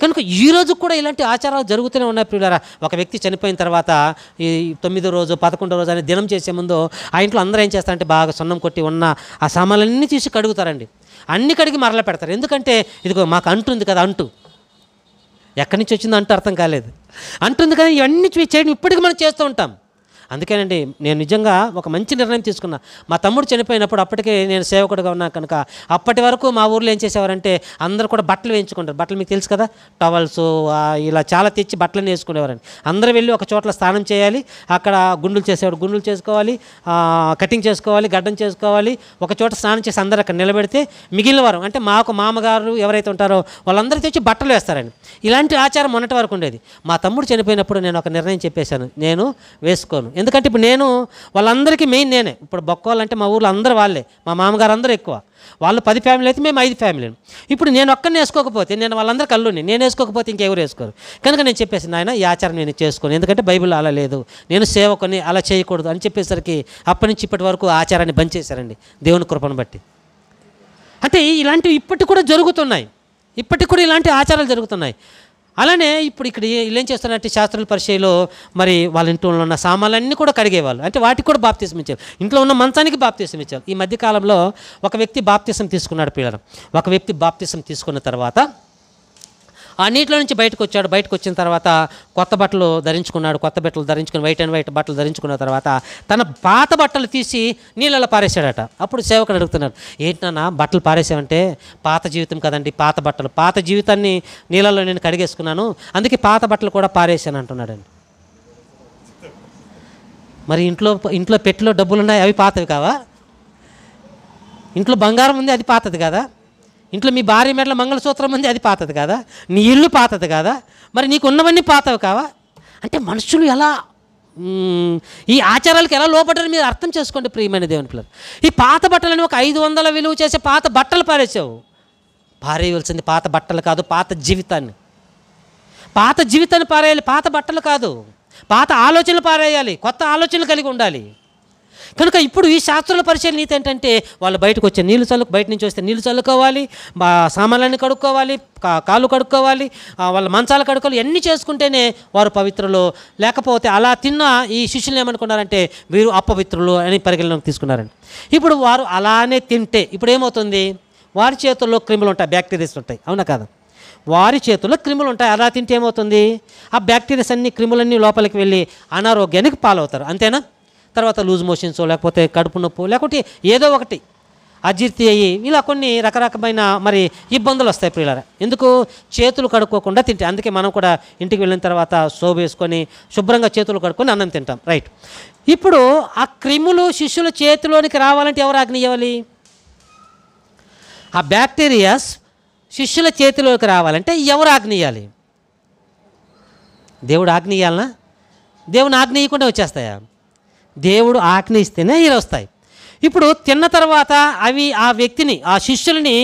కనుక ఈరోజు కూడా ఇలాంటి ఆచారాలు జరుగుతూనే ఉన్నాయి ప్రియులారా ఒక వ్యక్తి చనిపోయిన తర్వాత ఈ తొమ్మిదో రోజు పదకొండో రోజు అనే దినం చేసే ముందు ఆ ఇంట్లో అందరూ ఏం చేస్తారంటే బాగా సున్నం కొట్టి ఉన్న ఆ సామాన్లన్నీ తీసి కడుగుతారండి అన్ని కడిగి మరల పెడతారు ఎందుకంటే ఇదిగో మాకు అంటుంది కదా అంటూ ఎక్కడి నుంచి వచ్చిందో అంటూ అర్థం కాలేదు అంటుంది కదా ఇవన్నీ చేయడం ఇప్పటికీ మనం చేస్తూ ఉంటాం అందుకేనండి నేను నిజంగా ఒక మంచి నిర్ణయం తీసుకున్నా మా తమ్ముడు చనిపోయినప్పుడు అప్పటికే నేను సేవకుడుగా ఉన్నా కనుక అప్పటి వరకు మా ఊర్లో ఏం చేసేవారంటే అందరూ కూడా బట్టలు వేయించుకుంటారు బట్టలు మీకు తెలుసు కదా టవల్స్ ఇలా చాలా తెచ్చి బట్టలు వేసుకునేవారండి అందరూ వెళ్ళి ఒక చోట్ల స్నానం చేయాలి అక్కడ గుండులు చేసేవాడు గుండులు చేసుకోవాలి కటింగ్ చేసుకోవాలి గడ్డం చేసుకోవాలి ఒక చోట స్నానం చేసి అందరూ అక్కడ నిలబెడితే మిగిలిన వారు అంటే మాకు మామగారు ఎవరైతే ఉంటారో వాళ్ళందరూ తెచ్చి బట్టలు వేస్తారని ఇలాంటి ఆచారం మొన్నటి వరకు ఉండేది మా తమ్ముడు చనిపోయినప్పుడు నేను ఒక నిర్ణయం చెప్పేశాను నేను వేసుకోను ఎందుకంటే ఇప్పుడు నేను వాళ్ళందరికీ మెయిన్ నేనే ఇప్పుడు బొక్కోళ్ళంటే మా ఊర్లో అందరూ వాళ్ళే మా మామగారు అందరూ ఎక్కువ వాళ్ళు పది ఫ్యామిలీ అయితే మేము ఐదు ఫ్యామిలీ ఇప్పుడు నేను ఒక్కరిని వేసుకోకపోతే నేను వాళ్ళందరికీ అల్లుని నేను వేసుకోకపోతే ఇంకెవరు వేసుకోరు కనుక నేను చెప్పేసి నాయన ఈ ఆచారం నేను చేసుకోను ఎందుకంటే బైబిల్ అలా లేదు నేను సేవకుని అలా చేయకూడదు అని చెప్పేసరికి అప్పటి నుంచి ఇప్పటి వరకు ఆచారాన్ని బంద్ చేశారండి దేవుని కృపను బట్టి అంటే ఇలాంటివి ఇప్పటికి కూడా జరుగుతున్నాయి ఇప్పటికి కూడా ఇలాంటి ఆచారాలు జరుగుతున్నాయి అలానే ఇప్పుడు ఇక్కడ ఏం చేస్తున్నారంటే శాస్త్రుల పరిచయలో మరి వాళ్ళ ఇంట్లో ఉన్న సామాన్లన్నీ కూడా కడిగేవాళ్ళు అంటే వాటికి కూడా బాప్తీసం ఇచ్చారు ఇంట్లో ఉన్న మంచానికి బాప్తీసం ఇచ్చారు ఈ మధ్యకాలంలో ఒక వ్యక్తి బాప్తీసం తీసుకున్నాడు పిల్లలు ఒక వ్యక్తి బాప్తీసం తీసుకున్న తర్వాత అన్నింటిలో నుంచి బయటకు వచ్చాడు బయటకు వచ్చిన తర్వాత కొత్త బట్టలు ధరించుకున్నాడు కొత్త బట్టలు ధరించుకుని వైట్ అండ్ వైట్ బట్టలు ధరించుకున్న తర్వాత తన పాత బట్టలు తీసి నీళ్ళలో పారేశాడట అప్పుడు సేవకుడు అడుగుతున్నాడు ఏంటన్నా బట్టలు పారేసామంటే పాత జీవితం కదండి పాత బట్టలు పాత జీవితాన్ని నీళ్ళలో నేను కడిగేసుకున్నాను అందుకే పాత బట్టలు కూడా పారేశాను అంటున్నాడండి మరి ఇంట్లో ఇంట్లో పెట్టిలో డబ్బులు ఉన్నాయి అవి పాతవి కావా ఇంట్లో బంగారం ఉంది అది పాతది కదా ఇంట్లో మీ భార్య మెడల మంగళసూత్రం ఉంది అది పాతది కాదా నీ ఇల్లు పాతది కాదా మరి నీకు ఉన్నవన్నీ పాతవి కావా అంటే మనుషులు ఎలా ఈ ఆచారాలకు ఎలా లోపడని మీరు అర్థం చేసుకోండి ప్రియమైన దేవుని పిల్లలు ఈ పాత బట్టలని ఒక ఐదు వందల విలువ చేసే పాత బట్టలు పారేసావు పారేయవలసింది పాత బట్టలు కాదు పాత జీవితాన్ని పాత జీవితాన్ని పారేయాలి పాత బట్టలు కాదు పాత ఆలోచనలు పారేయాలి కొత్త ఆలోచనలు కలిగి ఉండాలి కనుక ఇప్పుడు ఈ శాస్త్రుల పరిచయం నీతి ఏంటంటే వాళ్ళు బయటకు వచ్చే నీళ్ళు చల్లు బయట నుంచి వస్తే నీళ్ళు చల్లుకోవాలి సామాన్లన్నీ కడుక్కోవాలి కాళ్ళు కడుక్కోవాలి వాళ్ళ మంచాలు కడుక్కోవాలి ఎన్ని చేసుకుంటేనే వారు పవిత్రులు లేకపోతే అలా తిన్న ఈ శిష్యులు ఏమనుకున్నారంటే వీరు అపవిత్రులు అని పరిగణన తీసుకున్నారండి ఇప్పుడు వారు అలానే తింటే ఇప్పుడు ఏమవుతుంది వారి చేతుల్లో క్రిములు ఉంటాయి బ్యాక్టీరియాస్ ఉంటాయి అవునా కాదు వారి చేతుల్లో క్రిములు ఉంటాయి అలా తింటే ఏమవుతుంది ఆ బ్యాక్టీరియాస్ అన్ని క్రిములన్నీ లోపలికి వెళ్ళి అనారోగ్యానికి పాలవుతారు అంతేనా తర్వాత లూజ్ మోషన్సో లేకపోతే కడుపు నొప్పు లేకుంటే ఏదో ఒకటి అజీర్తి అయ్యి ఇలా కొన్ని రకరకమైన మరి ఇబ్బందులు వస్తాయి పిల్లల ఎందుకు చేతులు కడుక్కోకుండా తింటే అందుకే మనం కూడా ఇంటికి వెళ్ళిన తర్వాత సోబు వేసుకొని శుభ్రంగా చేతులు కడుక్కొని అన్నం తింటాం రైట్ ఇప్పుడు ఆ క్రిములు శిష్యుల చేతిలోనికి రావాలంటే ఎవరు ఆజ్ఞ ఇవ్వాలి ఆ బ్యాక్టీరియాస్ శిష్యుల చేతిలోకి రావాలంటే ఎవరు ఆగ్నేయాలి దేవుడు ఆగ్నేయాలనా దేవుని ఆగ్నేయకుండా వచ్చేస్తాయా దేవుడు ఆజ్ఞయిస్తేనే ఇస్తేనే వస్తాయి ఇప్పుడు తిన్న తర్వాత అవి ఆ వ్యక్తిని ఆ శిష్యుల్ని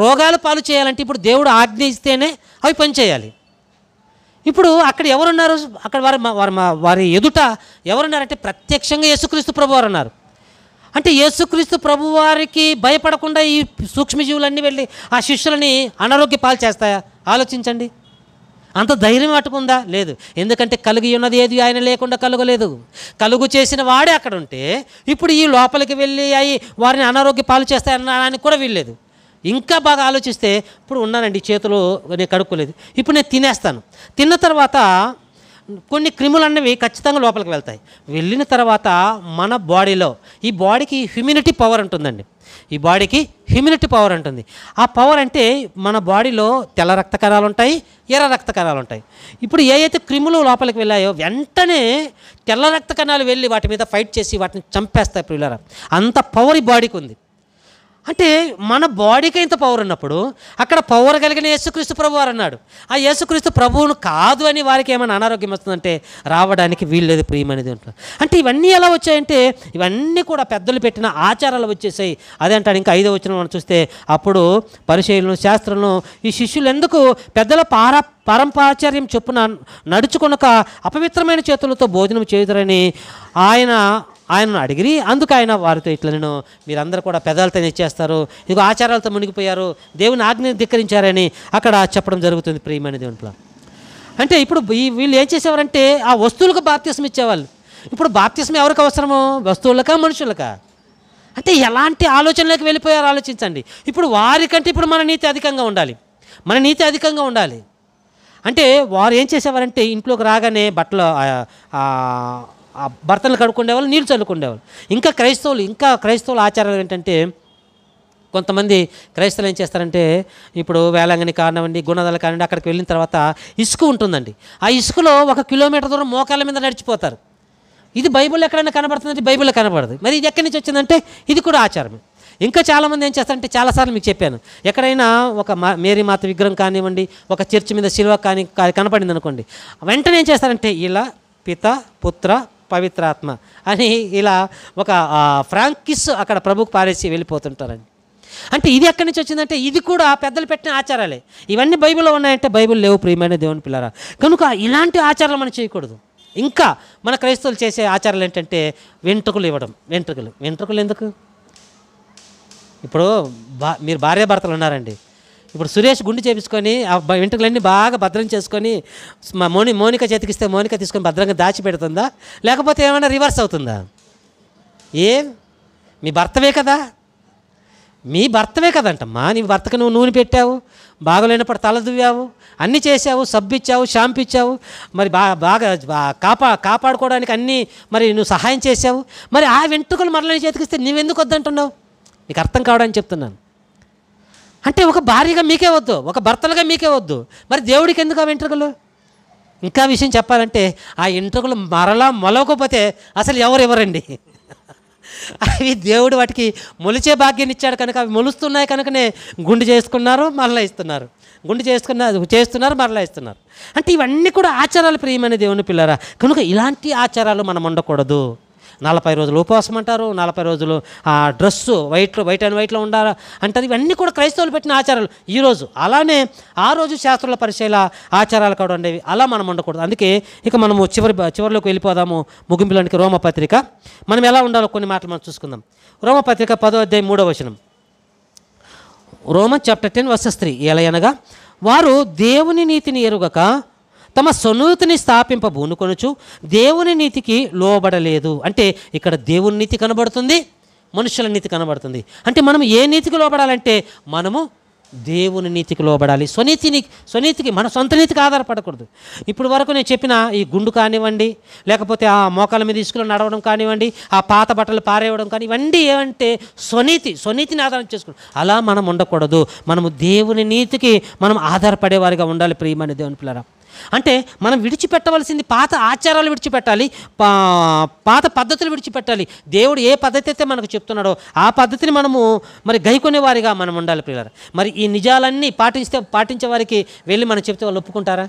రోగాలు పాలు చేయాలంటే ఇప్పుడు దేవుడు ఆజ్ఞయిస్తేనే అవి అవి పనిచేయాలి ఇప్పుడు అక్కడ ఎవరున్నారు అక్కడ వారి వారి వారి ఎదుట ఎవరున్నారంటే ప్రత్యక్షంగా యేసుక్రీస్తు ప్రభువారు ఉన్నారు అంటే యేసుక్రీస్తు ప్రభువారికి భయపడకుండా ఈ సూక్ష్మజీవులన్నీ వెళ్ళి ఆ శిష్యులని అనారోగ్య పాలు చేస్తాయా ఆలోచించండి అంత ధైర్యం అటుకుందా లేదు ఎందుకంటే కలుగు ఉన్నది ఏది ఆయన లేకుండా కలుగలేదు కలుగు చేసిన వాడే అక్కడ ఉంటే ఇప్పుడు ఈ లోపలికి వెళ్ళి అయి వారిని అనారోగ్య పాలు చేస్తాయనడానికి కూడా వీల్లేదు ఇంకా బాగా ఆలోచిస్తే ఇప్పుడు ఉన్నానండి చేతులు నేను కడుక్కోలేదు ఇప్పుడు నేను తినేస్తాను తిన్న తర్వాత కొన్ని క్రిములు అన్నవి ఖచ్చితంగా లోపలికి వెళ్తాయి వెళ్ళిన తర్వాత మన బాడీలో ఈ బాడీకి హ్యూమినిటీ పవర్ ఉంటుందండి ఈ బాడీకి హ్యూమినిటీ పవర్ ఉంటుంది ఆ పవర్ అంటే మన బాడీలో తెల్ల రక్త కణాలు ఉంటాయి ఎర్ర రక్త కణాలు ఉంటాయి ఇప్పుడు ఏవైతే క్రిములు లోపలికి వెళ్ళాయో వెంటనే తెల్ల రక్త కణాలు వెళ్ళి వాటి మీద ఫైట్ చేసి వాటిని చంపేస్తాయి ప్రియులరా అంత పవర్ ఈ బాడీకి ఉంది అంటే మన బాడీకి ఇంత పవర్ ఉన్నప్పుడు అక్కడ పవర్ కలిగిన యేసుక్రీస్తు ప్రభు వారు అన్నాడు ఆ యేసుక్రీస్తు ప్రభువును కాదు అని వారికి ఏమైనా అనారోగ్యం వస్తుందంటే రావడానికి వీల్లేదు ప్రియమనేది ఉంటుంది అంటే ఇవన్నీ ఎలా వచ్చాయంటే ఇవన్నీ కూడా పెద్దలు పెట్టిన ఆచారాలు వచ్చేసాయి అదే అంటాడు ఇంకా ఐదో వచ్చిన మనం చూస్తే అప్పుడు పరిశైలను శాస్త్రంలో ఈ శిష్యులు ఎందుకు పెద్దల పారా పరంపరాచార్యం చొప్పున నడుచుకునక అపవిత్రమైన చేతులతో భోజనం చేయుదరని ఆయన ఆయనను అడిగిరి అందుకు ఆయన వారితో ఇట్లా నేను మీరందరూ కూడా పెదాలతో ఇచ్చేస్తారు ఇదిగో ఆచారాలతో మునిగిపోయారు దేవుని ఆజ్ఞ ధిక్కరించారని అక్కడ చెప్పడం జరుగుతుంది ప్రియమైన దేవునిలో అంటే ఇప్పుడు వీళ్ళు ఏం చేసేవారంటే ఆ వస్తువులకు బాప్తిసం ఇచ్చేవాళ్ళు ఇప్పుడు బాప్తిసం ఎవరికి అవసరము వస్తువులకా మనుషులకా అంటే ఎలాంటి ఆలోచనలకు వెళ్ళిపోయారు ఆలోచించండి ఇప్పుడు వారికంటే ఇప్పుడు మన నీతి అధికంగా ఉండాలి మన నీతి అధికంగా ఉండాలి అంటే వారు ఏం చేసేవారంటే ఇంట్లోకి రాగానే బట్టలు ఆ భర్తలు వాళ్ళు నీళ్ళు చల్లుకుండేవాళ్ళు ఇంకా క్రైస్తవులు ఇంకా క్రైస్తవుల ఆచారాలు ఏంటంటే కొంతమంది క్రైస్తవులు ఏం చేస్తారంటే ఇప్పుడు వేలాంగిని కానివ్వండి గుణదల కానివ్వండి అక్కడికి వెళ్ళిన తర్వాత ఇసుక ఉంటుందండి ఆ ఇసుకలో ఒక కిలోమీటర్ దూరం మోకాళ్ళ మీద నడిచిపోతారు ఇది బైబిల్ ఎక్కడైనా కనబడుతుందంటే బైబుల్ కనబడదు మరి ఇది ఎక్కడి నుంచి వచ్చిందంటే ఇది కూడా ఆచారం ఇంకా చాలామంది ఏం చేస్తారంటే చాలాసార్లు మీకు చెప్పాను ఎక్కడైనా ఒక మేరీ మాత విగ్రహం కానివ్వండి ఒక చర్చి మీద శిల్వ కానీ కనపడింది అనుకోండి వెంటనే ఏం చేస్తారంటే ఇలా పిత పుత్ర పవిత్రాత్మ అని ఇలా ఒక ఫ్రాంకిస్ అక్కడ ప్రభుకు పారేసి వెళ్ళిపోతుంటారని అంటే ఇది ఎక్కడి నుంచి వచ్చిందంటే ఇది కూడా పెద్దలు పెట్టిన ఆచారాలే ఇవన్నీ బైబిల్లో ఉన్నాయంటే బైబిల్ లేవు ప్రియమైన దేవుని పిల్లరా కనుక ఇలాంటి ఆచారాలు మనం చేయకూడదు ఇంకా మన క్రైస్తవులు చేసే ఆచారాలు ఏంటంటే వెంట్రుకలు ఇవ్వడం వెంట్రుకలు వెంట్రుకలు ఎందుకు ఇప్పుడు బా మీరు భార్యాభర్తలు ఉన్నారండి ఇప్పుడు సురేష్ గుండు చేపించుకొని ఆ వెంట్రుకలన్నీ బాగా భద్రం చేసుకొని మా మోని మోనిక చేతికిస్తే మోనిక తీసుకొని భద్రంగా దాచిపెడుతుందా లేకపోతే ఏమైనా రివర్స్ అవుతుందా ఏ మీ భర్తవే కదా మీ భర్తవే కదంట మా నీ భర్తకు నువ్వు నూనె పెట్టావు బాగలేనప్పుడు తల దువ్వావు అన్నీ చేసావు సబ్బిచ్చావు షాంపు ఇచ్చావు మరి బా బాగా కాపా కాపాడుకోవడానికి అన్నీ మరి నువ్వు సహాయం చేసావు మరి ఆ వెంట్రుకలు మరలని చేతికిస్తే నువ్వెందుకు వద్దంటున్నావు నీకు అర్థం కావడానికి చెప్తున్నాను అంటే ఒక భార్యగా మీకే వద్దు ఒక భర్తలుగా మీకే వద్దు మరి దేవుడికి ఎందుకు ఆ వెంట్రుకలు ఇంకా విషయం చెప్పాలంటే ఆ ఇంట్రుకలు మరలా మొలవకపోతే అసలు ఎవరు ఎవరండి అవి దేవుడు వాటికి మొలిచే భాగ్యం ఇచ్చాడు కనుక అవి మొలుస్తున్నాయి కనుకనే గుండు చేసుకున్నారు మరలా ఇస్తున్నారు గుండు చేసుకున్న చేస్తున్నారు మరలా ఇస్తున్నారు అంటే ఇవన్నీ కూడా ఆచారాలు ప్రియమైన దేవుని పిల్లరా కనుక ఇలాంటి ఆచారాలు మనం ఉండకూడదు నలభై రోజులు ఉపవాసం అంటారు నలభై రోజులు ఆ డ్రెస్సు వైట్లో వైట్ అండ్ వైట్లో ఉండాలి అంటారు ఇవన్నీ కూడా క్రైస్తవులు పెట్టిన ఆచారాలు ఈరోజు అలానే ఆ రోజు శాస్త్రాల పరిచయాల ఆచారాలు కూడా ఉండేవి అలా మనం ఉండకూడదు అందుకే ఇక మనము చివరి చివరిలోకి వెళ్ళిపోదాము రోమ రోమపత్రిక మనం ఎలా ఉండాలో కొన్ని మాటలు మనం చూసుకుందాం రోమపత్రిక పదో అధ్యాయం మూడో వచనం Roman chapter ten verses three ఎలా అనగా వారు దేవుని నీతిని ఎరుగక తమ సొనూతిని స్థాపింప బూనుకొనుచు దేవుని నీతికి లోబడలేదు అంటే ఇక్కడ దేవుని నీతి కనబడుతుంది మనుషుల నీతి కనబడుతుంది అంటే మనం ఏ నీతికి లోబడాలంటే మనము దేవుని నీతికి లోబడాలి స్వనీతిని స్వనీతికి మన సొంత నీతికి ఆధారపడకూడదు ఇప్పుడు వరకు నేను చెప్పిన ఈ గుండు కానివ్వండి లేకపోతే ఆ మోకాల మీద తీసుకుని నడవడం కానివ్వండి ఆ పాత బట్టలు పారేయడం కానీ ఇవన్నీ ఏమంటే స్వనీతి స్వనీతిని ఆధారం చేసుకుని అలా మనం ఉండకూడదు మనము దేవుని నీతికి మనం ఆధారపడేవారిగా ఉండాలి ప్రియమైన దేవుని పిల్లరా అంటే మనం విడిచిపెట్టవలసింది పాత ఆచారాలు విడిచిపెట్టాలి పాత పద్ధతులు విడిచిపెట్టాలి దేవుడు ఏ పద్ధతి అయితే మనకు చెప్తున్నాడో ఆ పద్ధతిని మనము మరి గైకొనేవారిగా మనం ఉండాలి పిల్లలు మరి ఈ నిజాలన్నీ పాటిస్తే పాటించే వారికి వెళ్ళి మనం చెప్తే వాళ్ళు ఒప్పుకుంటారా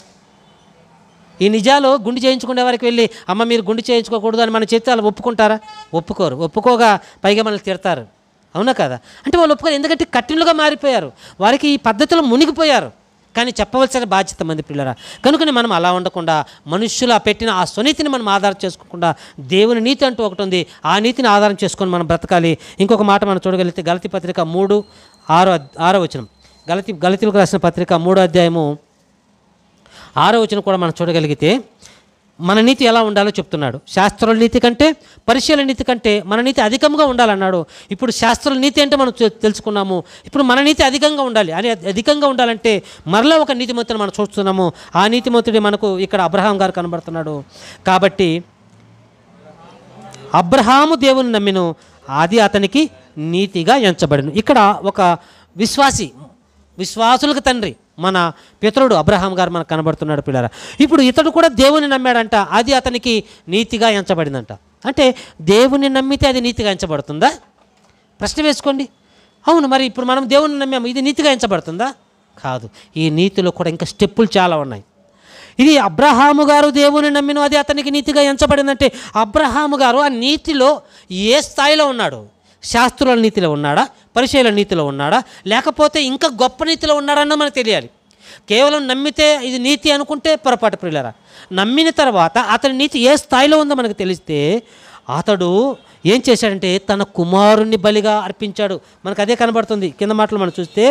ఈ నిజాలు గుండు చేయించుకునే వారికి వెళ్ళి అమ్మ మీరు గుండు చేయించుకోకూడదు అని మనం చెప్తే వాళ్ళు ఒప్పుకుంటారా ఒప్పుకోరు ఒప్పుకోగా పైగా మనల్ని తిడతారు అవునా కదా అంటే వాళ్ళు ఒప్పుకోరు ఎందుకంటే కఠినలుగా మారిపోయారు వారికి ఈ పద్ధతిలో మునిగిపోయారు కానీ చెప్పవలసిన బాధ్యత మంది పిల్లరా కనుకని మనం అలా ఉండకుండా మనుష్యుల పెట్టిన ఆ స్వనీతిని మనం ఆధారం చేసుకోకుండా దేవుని నీతి అంటూ ఒకటి ఉంది ఆ నీతిని ఆధారం చేసుకొని మనం బ్రతకాలి ఇంకొక మాట మనం చూడగలిగితే గలతి పత్రిక మూడు ఆరో ఆరో వచనం గలతి గలతీలకు రాసిన పత్రిక మూడో అధ్యాయము ఆరో వచనం కూడా మనం చూడగలిగితే మన నీతి ఎలా ఉండాలో చెప్తున్నాడు శాస్త్రుల నీతి కంటే పరిశీల నీతి కంటే మన నీతి అధికంగా ఉండాలన్నాడు ఇప్పుడు శాస్త్రుల నీతి అంటే మనం తెలుసుకున్నాము ఇప్పుడు మన నీతి అధికంగా ఉండాలి అని అధికంగా ఉండాలంటే మరలా ఒక నీతిమంతుడు మనం చూస్తున్నాము ఆ నీతిమంతుడే మనకు ఇక్కడ అబ్రహాం గారు కనబడుతున్నాడు కాబట్టి అబ్రహాము దేవుని నమ్మిను అది అతనికి నీతిగా ఎంచబడిను ఇక్కడ ఒక విశ్వాసి విశ్వాసులకు తండ్రి మన పితరుడు అబ్రహాం గారు మనకు కనబడుతున్నాడు పిల్లరా ఇప్పుడు ఇతడు కూడా దేవుని నమ్మాడంట అది అతనికి నీతిగా ఎంచబడిందంట అంటే దేవుని నమ్మితే అది నీతిగా ఎంచబడుతుందా ప్రశ్న వేసుకోండి అవును మరి ఇప్పుడు మనం దేవుని నమ్మాము ఇది నీతిగా ఎంచబడుతుందా కాదు ఈ నీతిలో కూడా ఇంకా స్టెప్పులు చాలా ఉన్నాయి ఇది అబ్రహాము గారు దేవుని నమ్మిన అది అతనికి నీతిగా ఎంచబడిందంటే అబ్రహాము గారు ఆ నీతిలో ఏ స్థాయిలో ఉన్నాడు శాస్త్రుల నీతిలో ఉన్నాడా పరిచయల నీతిలో ఉన్నాడా లేకపోతే ఇంకా గొప్ప నీతిలో ఉన్నాడన్న మనకు తెలియాలి కేవలం నమ్మితే ఇది నీతి అనుకుంటే పొరపాటు ప్రియులరా నమ్మిన తర్వాత అతని నీతి ఏ స్థాయిలో ఉందో మనకు తెలిస్తే అతడు ఏం చేశాడంటే తన కుమారుణ్ణి బలిగా అర్పించాడు మనకు అదే కనబడుతుంది కింద మాటలు మనం చూస్తే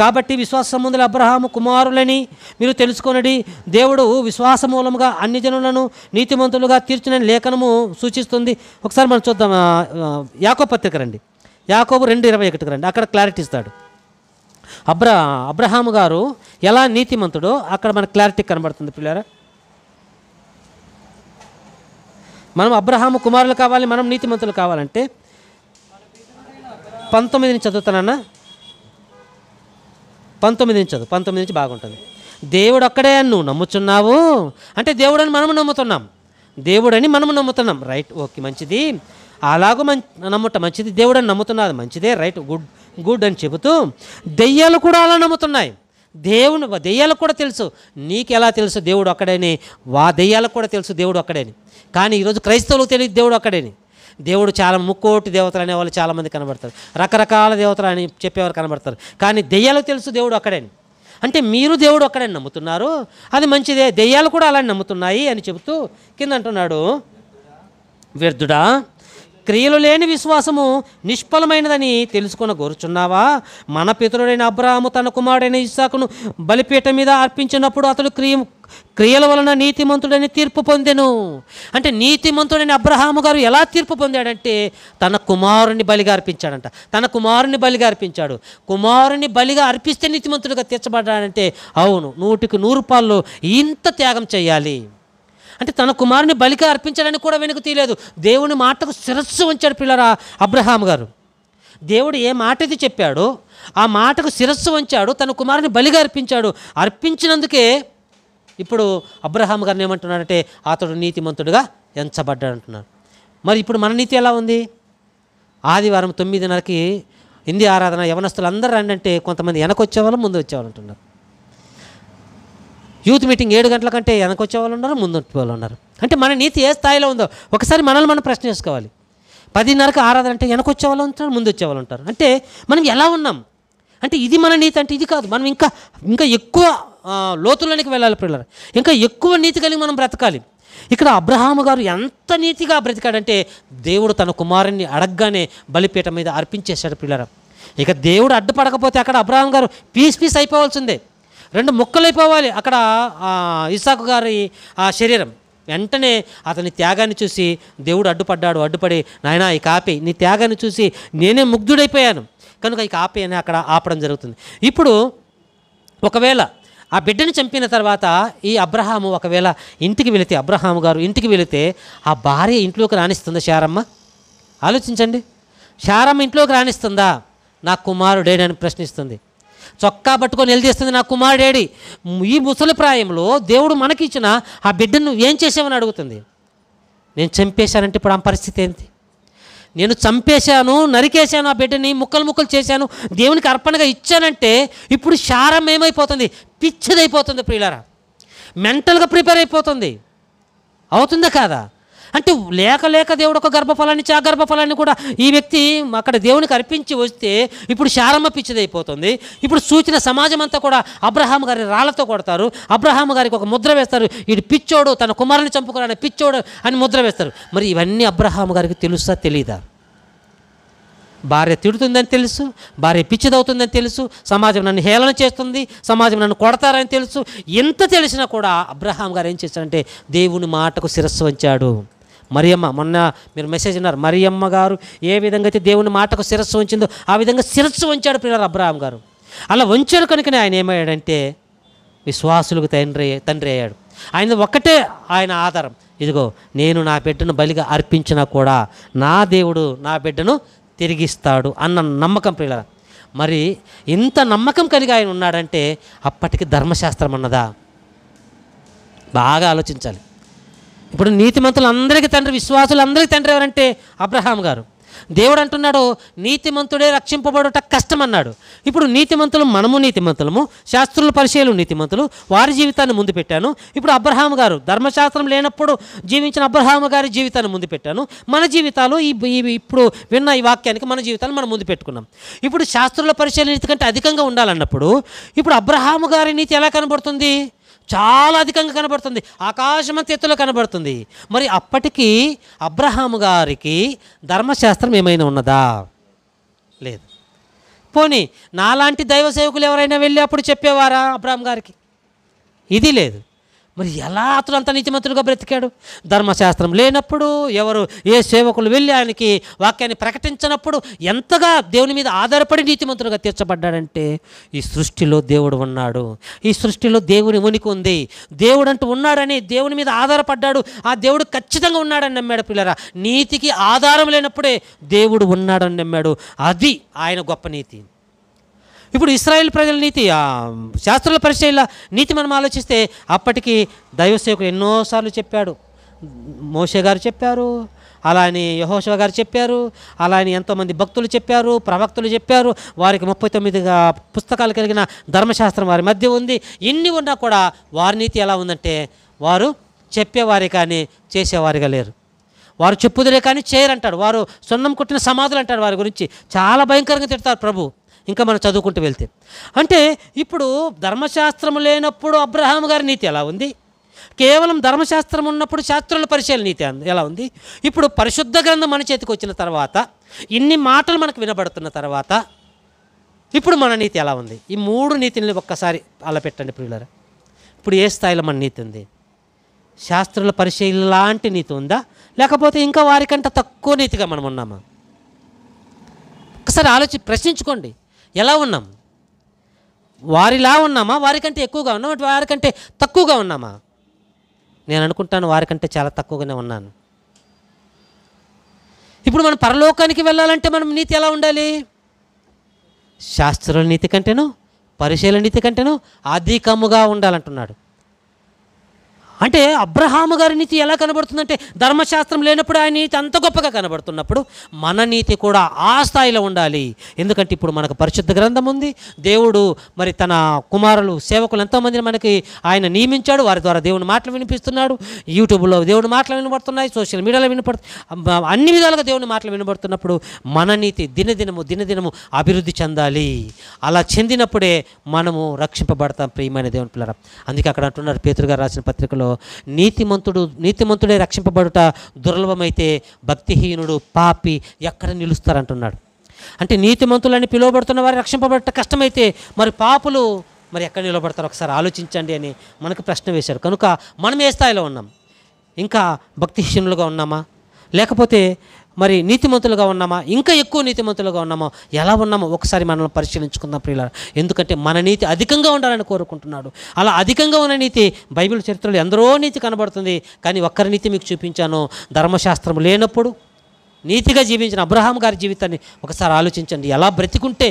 కాబట్టి విశ్వాస సంబంధులు అబ్రహాము కుమారులని మీరు తెలుసుకోనడి దేవుడు విశ్వాస మూలముగా అన్ని జనులను నీతిమంతులుగా తీర్చిన లేఖనము సూచిస్తుంది ఒకసారి మనం చూద్దాం యాకో పత్రిక రండి యాకోబు రెండు ఇరవై ఒకటికి రండి అక్కడ క్లారిటీ ఇస్తాడు అబ్రా అబ్రహాము గారు ఎలా నీతిమంతుడో అక్కడ మనకు క్లారిటీ కనబడుతుంది పిల్లరా మనం అబ్రహాము కుమారులు కావాలి మనం నీతిమంతులు కావాలంటే పంతొమ్మిది నుంచి చదువుతానన్నా పంతొమ్మిది నుంచి చదువు పంతొమ్మిది నుంచి బాగుంటుంది దేవుడు అక్కడే అని నువ్వు నమ్ముచున్నావు అంటే దేవుడని మనము నమ్ముతున్నాం దేవుడని మనము నమ్ముతున్నాం రైట్ ఓకే మంచిది అలాగూ మం నమ్ముట మంచిది దేవుడని నమ్ముతున్నా మంచిదే రైట్ గుడ్ గుడ్ అని చెబుతూ దెయ్యాలు కూడా అలా నమ్ముతున్నాయి దేవుని దెయ్యాలకు కూడా తెలుసు నీకు ఎలా తెలుసు దేవుడు ఒక్కడేని వా దెయ్యాలకు కూడా తెలుసు దేవుడు ఒక్కడేని కానీ ఈరోజు క్రైస్తవులకు తెలియదు దేవుడు ఒక్కడేని దేవుడు చాలా ముక్కోటి దేవతలు అనేవాళ్ళు చాలామంది కనబడతారు రకరకాల దేవతలు అని చెప్పేవారు కనబడతారు కానీ దెయ్యాలకు తెలుసు దేవుడు ఒక్కడేని అంటే మీరు దేవుడు ఒక్కడని నమ్ముతున్నారు అది మంచిదే దెయ్యాలు కూడా అలానే నమ్ముతున్నాయి అని చెబుతూ కింద అంటున్నాడు వ్యర్థుడా క్రియలు లేని విశ్వాసము నిష్ఫలమైనదని తెలుసుకున్న గోరుచున్నావా మన పితరుడైన అబ్రాహము తన కుమారుడైన ఇస్సాకును బలిపీట మీద అర్పించినప్పుడు అతడు క్రియ క్రియల వలన నీతిమంతుడని తీర్పు పొందెను అంటే నీతిమంతుడని అబ్రహాము గారు ఎలా తీర్పు పొందాడంటే తన కుమారుని బలిగా అర్పించాడంట తన కుమారుని బలిగా అర్పించాడు కుమారుని బలిగా అర్పిస్తే నీతిమంతుడిగా తీర్చబడ్డాడంటే అవును నూటికి నూరు పాళ్ళు ఇంత త్యాగం చేయాలి అంటే తన కుమారుని బలిగా అర్పించాలని కూడా వెనుక తీయలేదు దేవుని మాటకు శిరస్సు ఉంచాడు పిల్లరా అబ్రహాం గారు దేవుడు ఏ మాట అయితే చెప్పాడో ఆ మాటకు శిరస్సు వంచాడు తన కుమారుని బలిగా అర్పించాడు అర్పించినందుకే ఇప్పుడు అబ్రహాం గారిని ఏమంటున్నాడంటే అతడు నీతిమంతుడుగా ఎంచబడ్డాడు అంటున్నాడు మరి ఇప్పుడు మన నీతి ఎలా ఉంది ఆదివారం తొమ్మిదిన్నరకి హిందీ ఆరాధన యవనస్తులు అందరూ రండి అంటే కొంతమంది వెనకొచ్చేవాళ్ళు ముందు వచ్చేవాళ్ళు అంటున్నారు యూత్ మీటింగ్ ఏడు గంటల కంటే వెనకొచ్చే వాళ్ళు ఉన్నారు ముందు వాళ్ళు ఉన్నారు అంటే మన నీతి ఏ స్థాయిలో ఉందో ఒకసారి మనల్ని మనం ప్రశ్న చేసుకోవాలి పదిన్నరకు ఆరాధన అంటే వెనకొచ్చే వాళ్ళు ఉంటారు ముందు వచ్చే వాళ్ళు ఉంటారు అంటే మనం ఎలా ఉన్నాం అంటే ఇది మన నీతి అంటే ఇది కాదు మనం ఇంకా ఇంకా ఎక్కువ లోతులోనికి వెళ్ళాలి పిల్లలు ఇంకా ఎక్కువ నీతి కలిగి మనం బ్రతకాలి ఇక్కడ అబ్రహాము గారు ఎంత నీతిగా బ్రతికాడంటే దేవుడు తన కుమారుణ్ణి అడగగానే బలిపీఠ మీద అర్పించేశాడు పిల్లలు ఇక దేవుడు అడ్డుపడకపోతే అక్కడ అబ్రహాం గారు పీస్ పీస్ అయిపోవాల్సిందే రెండు ముక్కలైపోవాలి అక్కడ ఇసాకు గారి ఆ శరీరం వెంటనే అతని త్యాగాన్ని చూసి దేవుడు అడ్డుపడ్డాడు అడ్డుపడి నాయన ఈ కాపీ నీ త్యాగాన్ని చూసి నేనే ముగ్ధుడైపోయాను కనుక ఈ కాపీ అని అక్కడ ఆపడం జరుగుతుంది ఇప్పుడు ఒకవేళ ఆ బిడ్డని చంపిన తర్వాత ఈ అబ్రహాము ఒకవేళ ఇంటికి వెళితే అబ్రహాము గారు ఇంటికి వెళితే ఆ భార్య ఇంట్లోకి రాణిస్తుందా శారమ్మ ఆలోచించండి శారమ్మ ఇంట్లోకి రాణిస్తుందా నా కుమారుడేనని ప్రశ్నిస్తుంది చొక్కా పట్టుకొని నిలదీస్తుంది నా కుమారుడేడి ఈ ముసలి ప్రాయంలో దేవుడు మనకిచ్చిన ఆ బిడ్డను ఏం చేసావని అడుగుతుంది నేను చంపేశానంటే ఇప్పుడు ఆ పరిస్థితి ఏంటి నేను చంపేశాను నరికేశాను ఆ బిడ్డని ముక్కలు ముక్కలు చేశాను దేవునికి అర్పణగా ఇచ్చానంటే ఇప్పుడు శారం ఏమైపోతుంది పిచ్చిదైపోతుంది ప్రియులరా మెంటల్గా ప్రిపేర్ అయిపోతుంది అవుతుందా కాదా అంటే లేక లేక దేవుడు ఒక గర్భఫలాన్ని ఆ గర్భఫలాన్ని కూడా ఈ వ్యక్తి అక్కడ దేవునికి అర్పించి వస్తే ఇప్పుడు శారమ్మ పిచ్చిదైపోతుంది ఇప్పుడు సూచన సమాజం అంతా కూడా అబ్రహాం గారి రాళ్లతో కొడతారు అబ్రహాం గారికి ఒక ముద్ర వేస్తారు వీడు పిచ్చోడు తన కుమారుని చంపుకున్నాడు పిచ్చోడు అని ముద్ర వేస్తారు మరి ఇవన్నీ అబ్రహాం గారికి తెలుసా తెలీదా భార్య తిడుతుందని తెలుసు భార్య పిచ్చిదవుతుందని తెలుసు సమాజం నన్ను హేళన చేస్తుంది సమాజం నన్ను కొడతారని తెలుసు ఎంత తెలిసినా కూడా అబ్రహాం గారు ఏం చేశారంటే దేవుని మాటకు శిరస్సు వంచాడు మరియమ్మ మొన్న మీరు మెసేజ్ ఉన్నారు మరియమ్మ గారు ఏ విధంగా అయితే దేవుని మాటకు శిరస్సు ఉంచిందో ఆ విధంగా శిరస్సు ఉంచాడు పిల్లలు అబ్రహాం గారు అలా వంచాడు కనుకనే ఆయన ఏమయ్యాడంటే విశ్వాసులకు తండ్రి తండ్రి అయ్యాడు ఆయన ఒక్కటే ఆయన ఆధారం ఇదిగో నేను నా బిడ్డను బలిగా అర్పించినా కూడా నా దేవుడు నా బిడ్డను తిరిగిస్తాడు అన్న నమ్మకం పిల్లల మరి ఇంత నమ్మకం కలిగి ఆయన ఉన్నాడంటే అప్పటికి ధర్మశాస్త్రం అన్నదా బాగా ఆలోచించాలి ఇప్పుడు అందరికీ తండ్రి విశ్వాసులు అందరికీ తండ్రి ఎవరంటే అబ్రహాం గారు దేవుడు అంటున్నాడు నీతిమంతుడే రక్షింపబడుట కష్టమన్నాడు ఇప్పుడు నీతిమంతులు మనము నీతిమంతులము శాస్త్రుల నీతి నీతిమంతులు వారి జీవితాన్ని ముందు పెట్టాను ఇప్పుడు అబ్రహాం గారు ధర్మశాస్త్రం లేనప్పుడు జీవించిన అబ్రహాం గారి జీవితాన్ని ముందు పెట్టాను మన జీవితాలు ఈ ఇప్పుడు విన్న ఈ వాక్యానికి మన జీవితాలు మనం ముందు పెట్టుకున్నాం ఇప్పుడు శాస్త్రుల పరిశీలన నీతి కంటే అధికంగా ఉండాలన్నప్పుడు ఇప్పుడు అబ్రహాం గారి నీతి ఎలా కనబడుతుంది చాలా అధికంగా కనబడుతుంది ఆకాశమంత ఎత్తులో కనబడుతుంది మరి అప్పటికి అబ్రహాము గారికి ధర్మశాస్త్రం ఏమైనా ఉన్నదా లేదు పోనీ నాలాంటి దైవ సేవకులు ఎవరైనా వెళ్ళి అప్పుడు చెప్పేవారా అబ్రహాం గారికి ఇది లేదు మరి ఎలా అతను అంత నీతిమంతుడుగా బ్రతికాడు ధర్మశాస్త్రం లేనప్పుడు ఎవరు ఏ సేవకులు వెళ్ళి ఆయనకి వాక్యాన్ని ప్రకటించినప్పుడు ఎంతగా దేవుని మీద ఆధారపడి నీతిమంతుడుగా తీర్చబడ్డాడంటే ఈ సృష్టిలో దేవుడు ఉన్నాడు ఈ సృష్టిలో దేవుని ఉనికి ఉంది దేవుడు అంటూ ఉన్నాడని దేవుని మీద ఆధారపడ్డాడు ఆ దేవుడు ఖచ్చితంగా ఉన్నాడని నమ్మాడు పిల్లరా నీతికి ఆధారం లేనప్పుడే దేవుడు ఉన్నాడని నమ్మాడు అది ఆయన గొప్ప నీతి ఇప్పుడు ఇస్రాయేల్ ప్రజల నీతి శాస్త్రుల పరిచయంలో నీతి మనం ఆలోచిస్తే అప్పటికి దైవసేవకుడు ఎన్నోసార్లు చెప్పాడు మోషే గారు చెప్పారు అలాని యహోశివ గారు చెప్పారు అలాని ఎంతోమంది భక్తులు చెప్పారు ప్రవక్తలు చెప్పారు వారికి ముప్పై తొమ్మిదిగా పుస్తకాలు కలిగిన ధర్మశాస్త్రం వారి మధ్య ఉంది ఇన్ని ఉన్నా కూడా వారి నీతి ఎలా ఉందంటే వారు చెప్పేవారే కానీ చేసేవారిగా లేరు వారు చెప్పుదరే కానీ చేయరంటాడు వారు సున్నం కుట్టిన సమాధులు అంటాడు వారి గురించి చాలా భయంకరంగా తిడతారు ప్రభు ఇంకా మనం చదువుకుంటూ వెళ్తే అంటే ఇప్పుడు ధర్మశాస్త్రం లేనప్పుడు అబ్రహాం గారి నీతి ఎలా ఉంది కేవలం ధర్మశాస్త్రం ఉన్నప్పుడు శాస్త్రుల పరిశీలన నీతి ఎలా ఉంది ఇప్పుడు పరిశుద్ధ గ్రంథం మన చేతికి వచ్చిన తర్వాత ఇన్ని మాటలు మనకు వినబడుతున్న తర్వాత ఇప్పుడు మన నీతి ఎలా ఉంది ఈ మూడు నీతిని ఒక్కసారి అలా పెట్టండి ప్రియులరా ఇప్పుడు ఏ స్థాయిలో మన నీతి ఉంది శాస్త్రుల పరిశీలన లాంటి నీతి ఉందా లేకపోతే ఇంకా వారికంటే తక్కువ నీతిగా మనం ఉన్నామా ఒకసారి ఆలోచి ప్రశ్నించుకోండి ఎలా ఉన్నాం వారిలా ఉన్నామా వారికంటే ఎక్కువగా అంటే వారికంటే తక్కువగా ఉన్నామా నేను అనుకుంటాను వారికంటే చాలా తక్కువగానే ఉన్నాను ఇప్పుడు మనం పరలోకానికి వెళ్ళాలంటే మనం నీతి ఎలా ఉండాలి శాస్త్రుల నీతి కంటేనో పరిశీలన నీతి కంటేనో అధికముగా ఉండాలంటున్నాడు అంటే అబ్రహాము గారి నీతి ఎలా కనబడుతుందంటే ధర్మశాస్త్రం లేనప్పుడు ఆయన నీతి అంత గొప్పగా కనబడుతున్నప్పుడు మన నీతి కూడా ఆ స్థాయిలో ఉండాలి ఎందుకంటే ఇప్పుడు మనకు పరిశుద్ధ గ్రంథం ఉంది దేవుడు మరి తన కుమారులు సేవకులు ఎంతోమందిని మనకి ఆయన నియమించాడు వారి ద్వారా దేవుని మాటలు వినిపిస్తున్నాడు యూట్యూబ్లో దేవుని మాటలు వినబడుతున్నాయి సోషల్ మీడియాలో వినపడు అన్ని విధాలుగా దేవుని మాటలు వినబడుతున్నప్పుడు మన నీతి దినదినము దినదినము అభివృద్ధి చెందాలి అలా చెందినప్పుడే మనము రక్షింపబడతాం ప్రియమైన దేవుని పిల్లరా అందుకే అక్కడ అంటున్నారు పేతురుగారు రాసిన పత్రికలో నీతిమంతుడు నీతిమంతుడే రక్షింపబడుట దుర్లభమైతే భక్తిహీనుడు పాపి ఎక్కడ నిలుస్తారంటున్నాడు అంటే నీతిమంతులని పిలువబడుతున్న వారు రక్షింపబడట కష్టమైతే మరి పాపులు మరి ఎక్కడ నిలబడతారు ఒకసారి ఆలోచించండి అని మనకు ప్రశ్న వేశారు కనుక మనం ఏ స్థాయిలో ఉన్నాం ఇంకా భక్తిహీనులుగా ఉన్నామా లేకపోతే మరి నీతిమంతులుగా ఉన్నామా ఇంకా ఎక్కువ నీతిమంతులుగా ఉన్నామో ఎలా ఉన్నామో ఒకసారి మనల్ని పరిశీలించుకుందాం ప్రియుల ఎందుకంటే మన నీతి అధికంగా ఉండాలని కోరుకుంటున్నాడు అలా అధికంగా ఉన్న నీతి బైబిల్ చరిత్రలో ఎందరో నీతి కనబడుతుంది కానీ ఒక్కరి నీతి మీకు చూపించాను ధర్మశాస్త్రం లేనప్పుడు నీతిగా జీవించిన అబ్రహాం గారి జీవితాన్ని ఒకసారి ఆలోచించండి ఎలా బ్రతికుంటే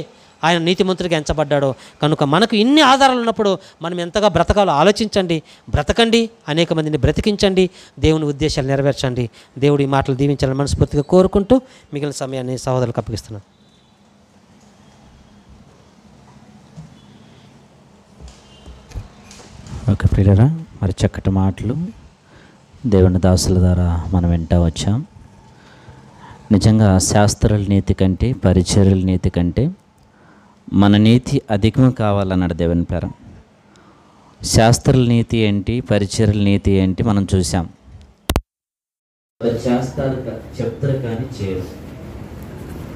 ఆయన నీతిమంతుడిగా ఎంచబడ్డాడో కనుక మనకు ఇన్ని ఆధారాలు ఉన్నప్పుడు మనం ఎంతగా బ్రతకాలో ఆలోచించండి బ్రతకండి అనేక మందిని బ్రతికించండి దేవుని ఉద్దేశాలు నెరవేర్చండి దేవుడి మాటలు దీవించాలని మనస్ఫూర్తిగా కోరుకుంటూ మిగిలిన సమయాన్ని సహోదరులకు అప్పగిస్తున్నాను ఓకే ప్రియరా మరి చక్కటి మాటలు దేవుని దాసుల ద్వారా మనం వింటా వచ్చాం నిజంగా శాస్త్రాల నీతి కంటే పరిచర్యల నీతి కంటే మన నీతి అధికం కావాలన్నాడు దేవుని పేర శాస్త్రుల నీతి ఏంటి పరిచయల నీతి ఏంటి మనం చూసాం చేస్తారు చెప్తారు కానీ చేయరు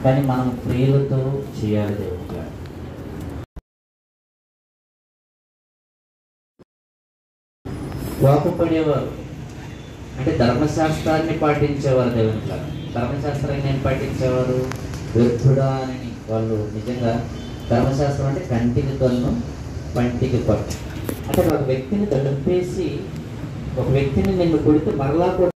కానీ మనం ప్రియులతో చేయాలి దేవుని పడేవారు అంటే ధర్మశాస్త్రాన్ని పాటించేవారు దేవుని ధర్మశాస్త్రాన్ని ఏం పాటించేవారు వ్యర్థుడా అని వాళ్ళు నిజంగా ధర్మశాస్త్రం అంటే కంటికి తన్ను పంటికి పట్టు అంటే ఒక వ్యక్తిని తలుపేసి ఒక వ్యక్తిని నిన్ను కొడితే మరలా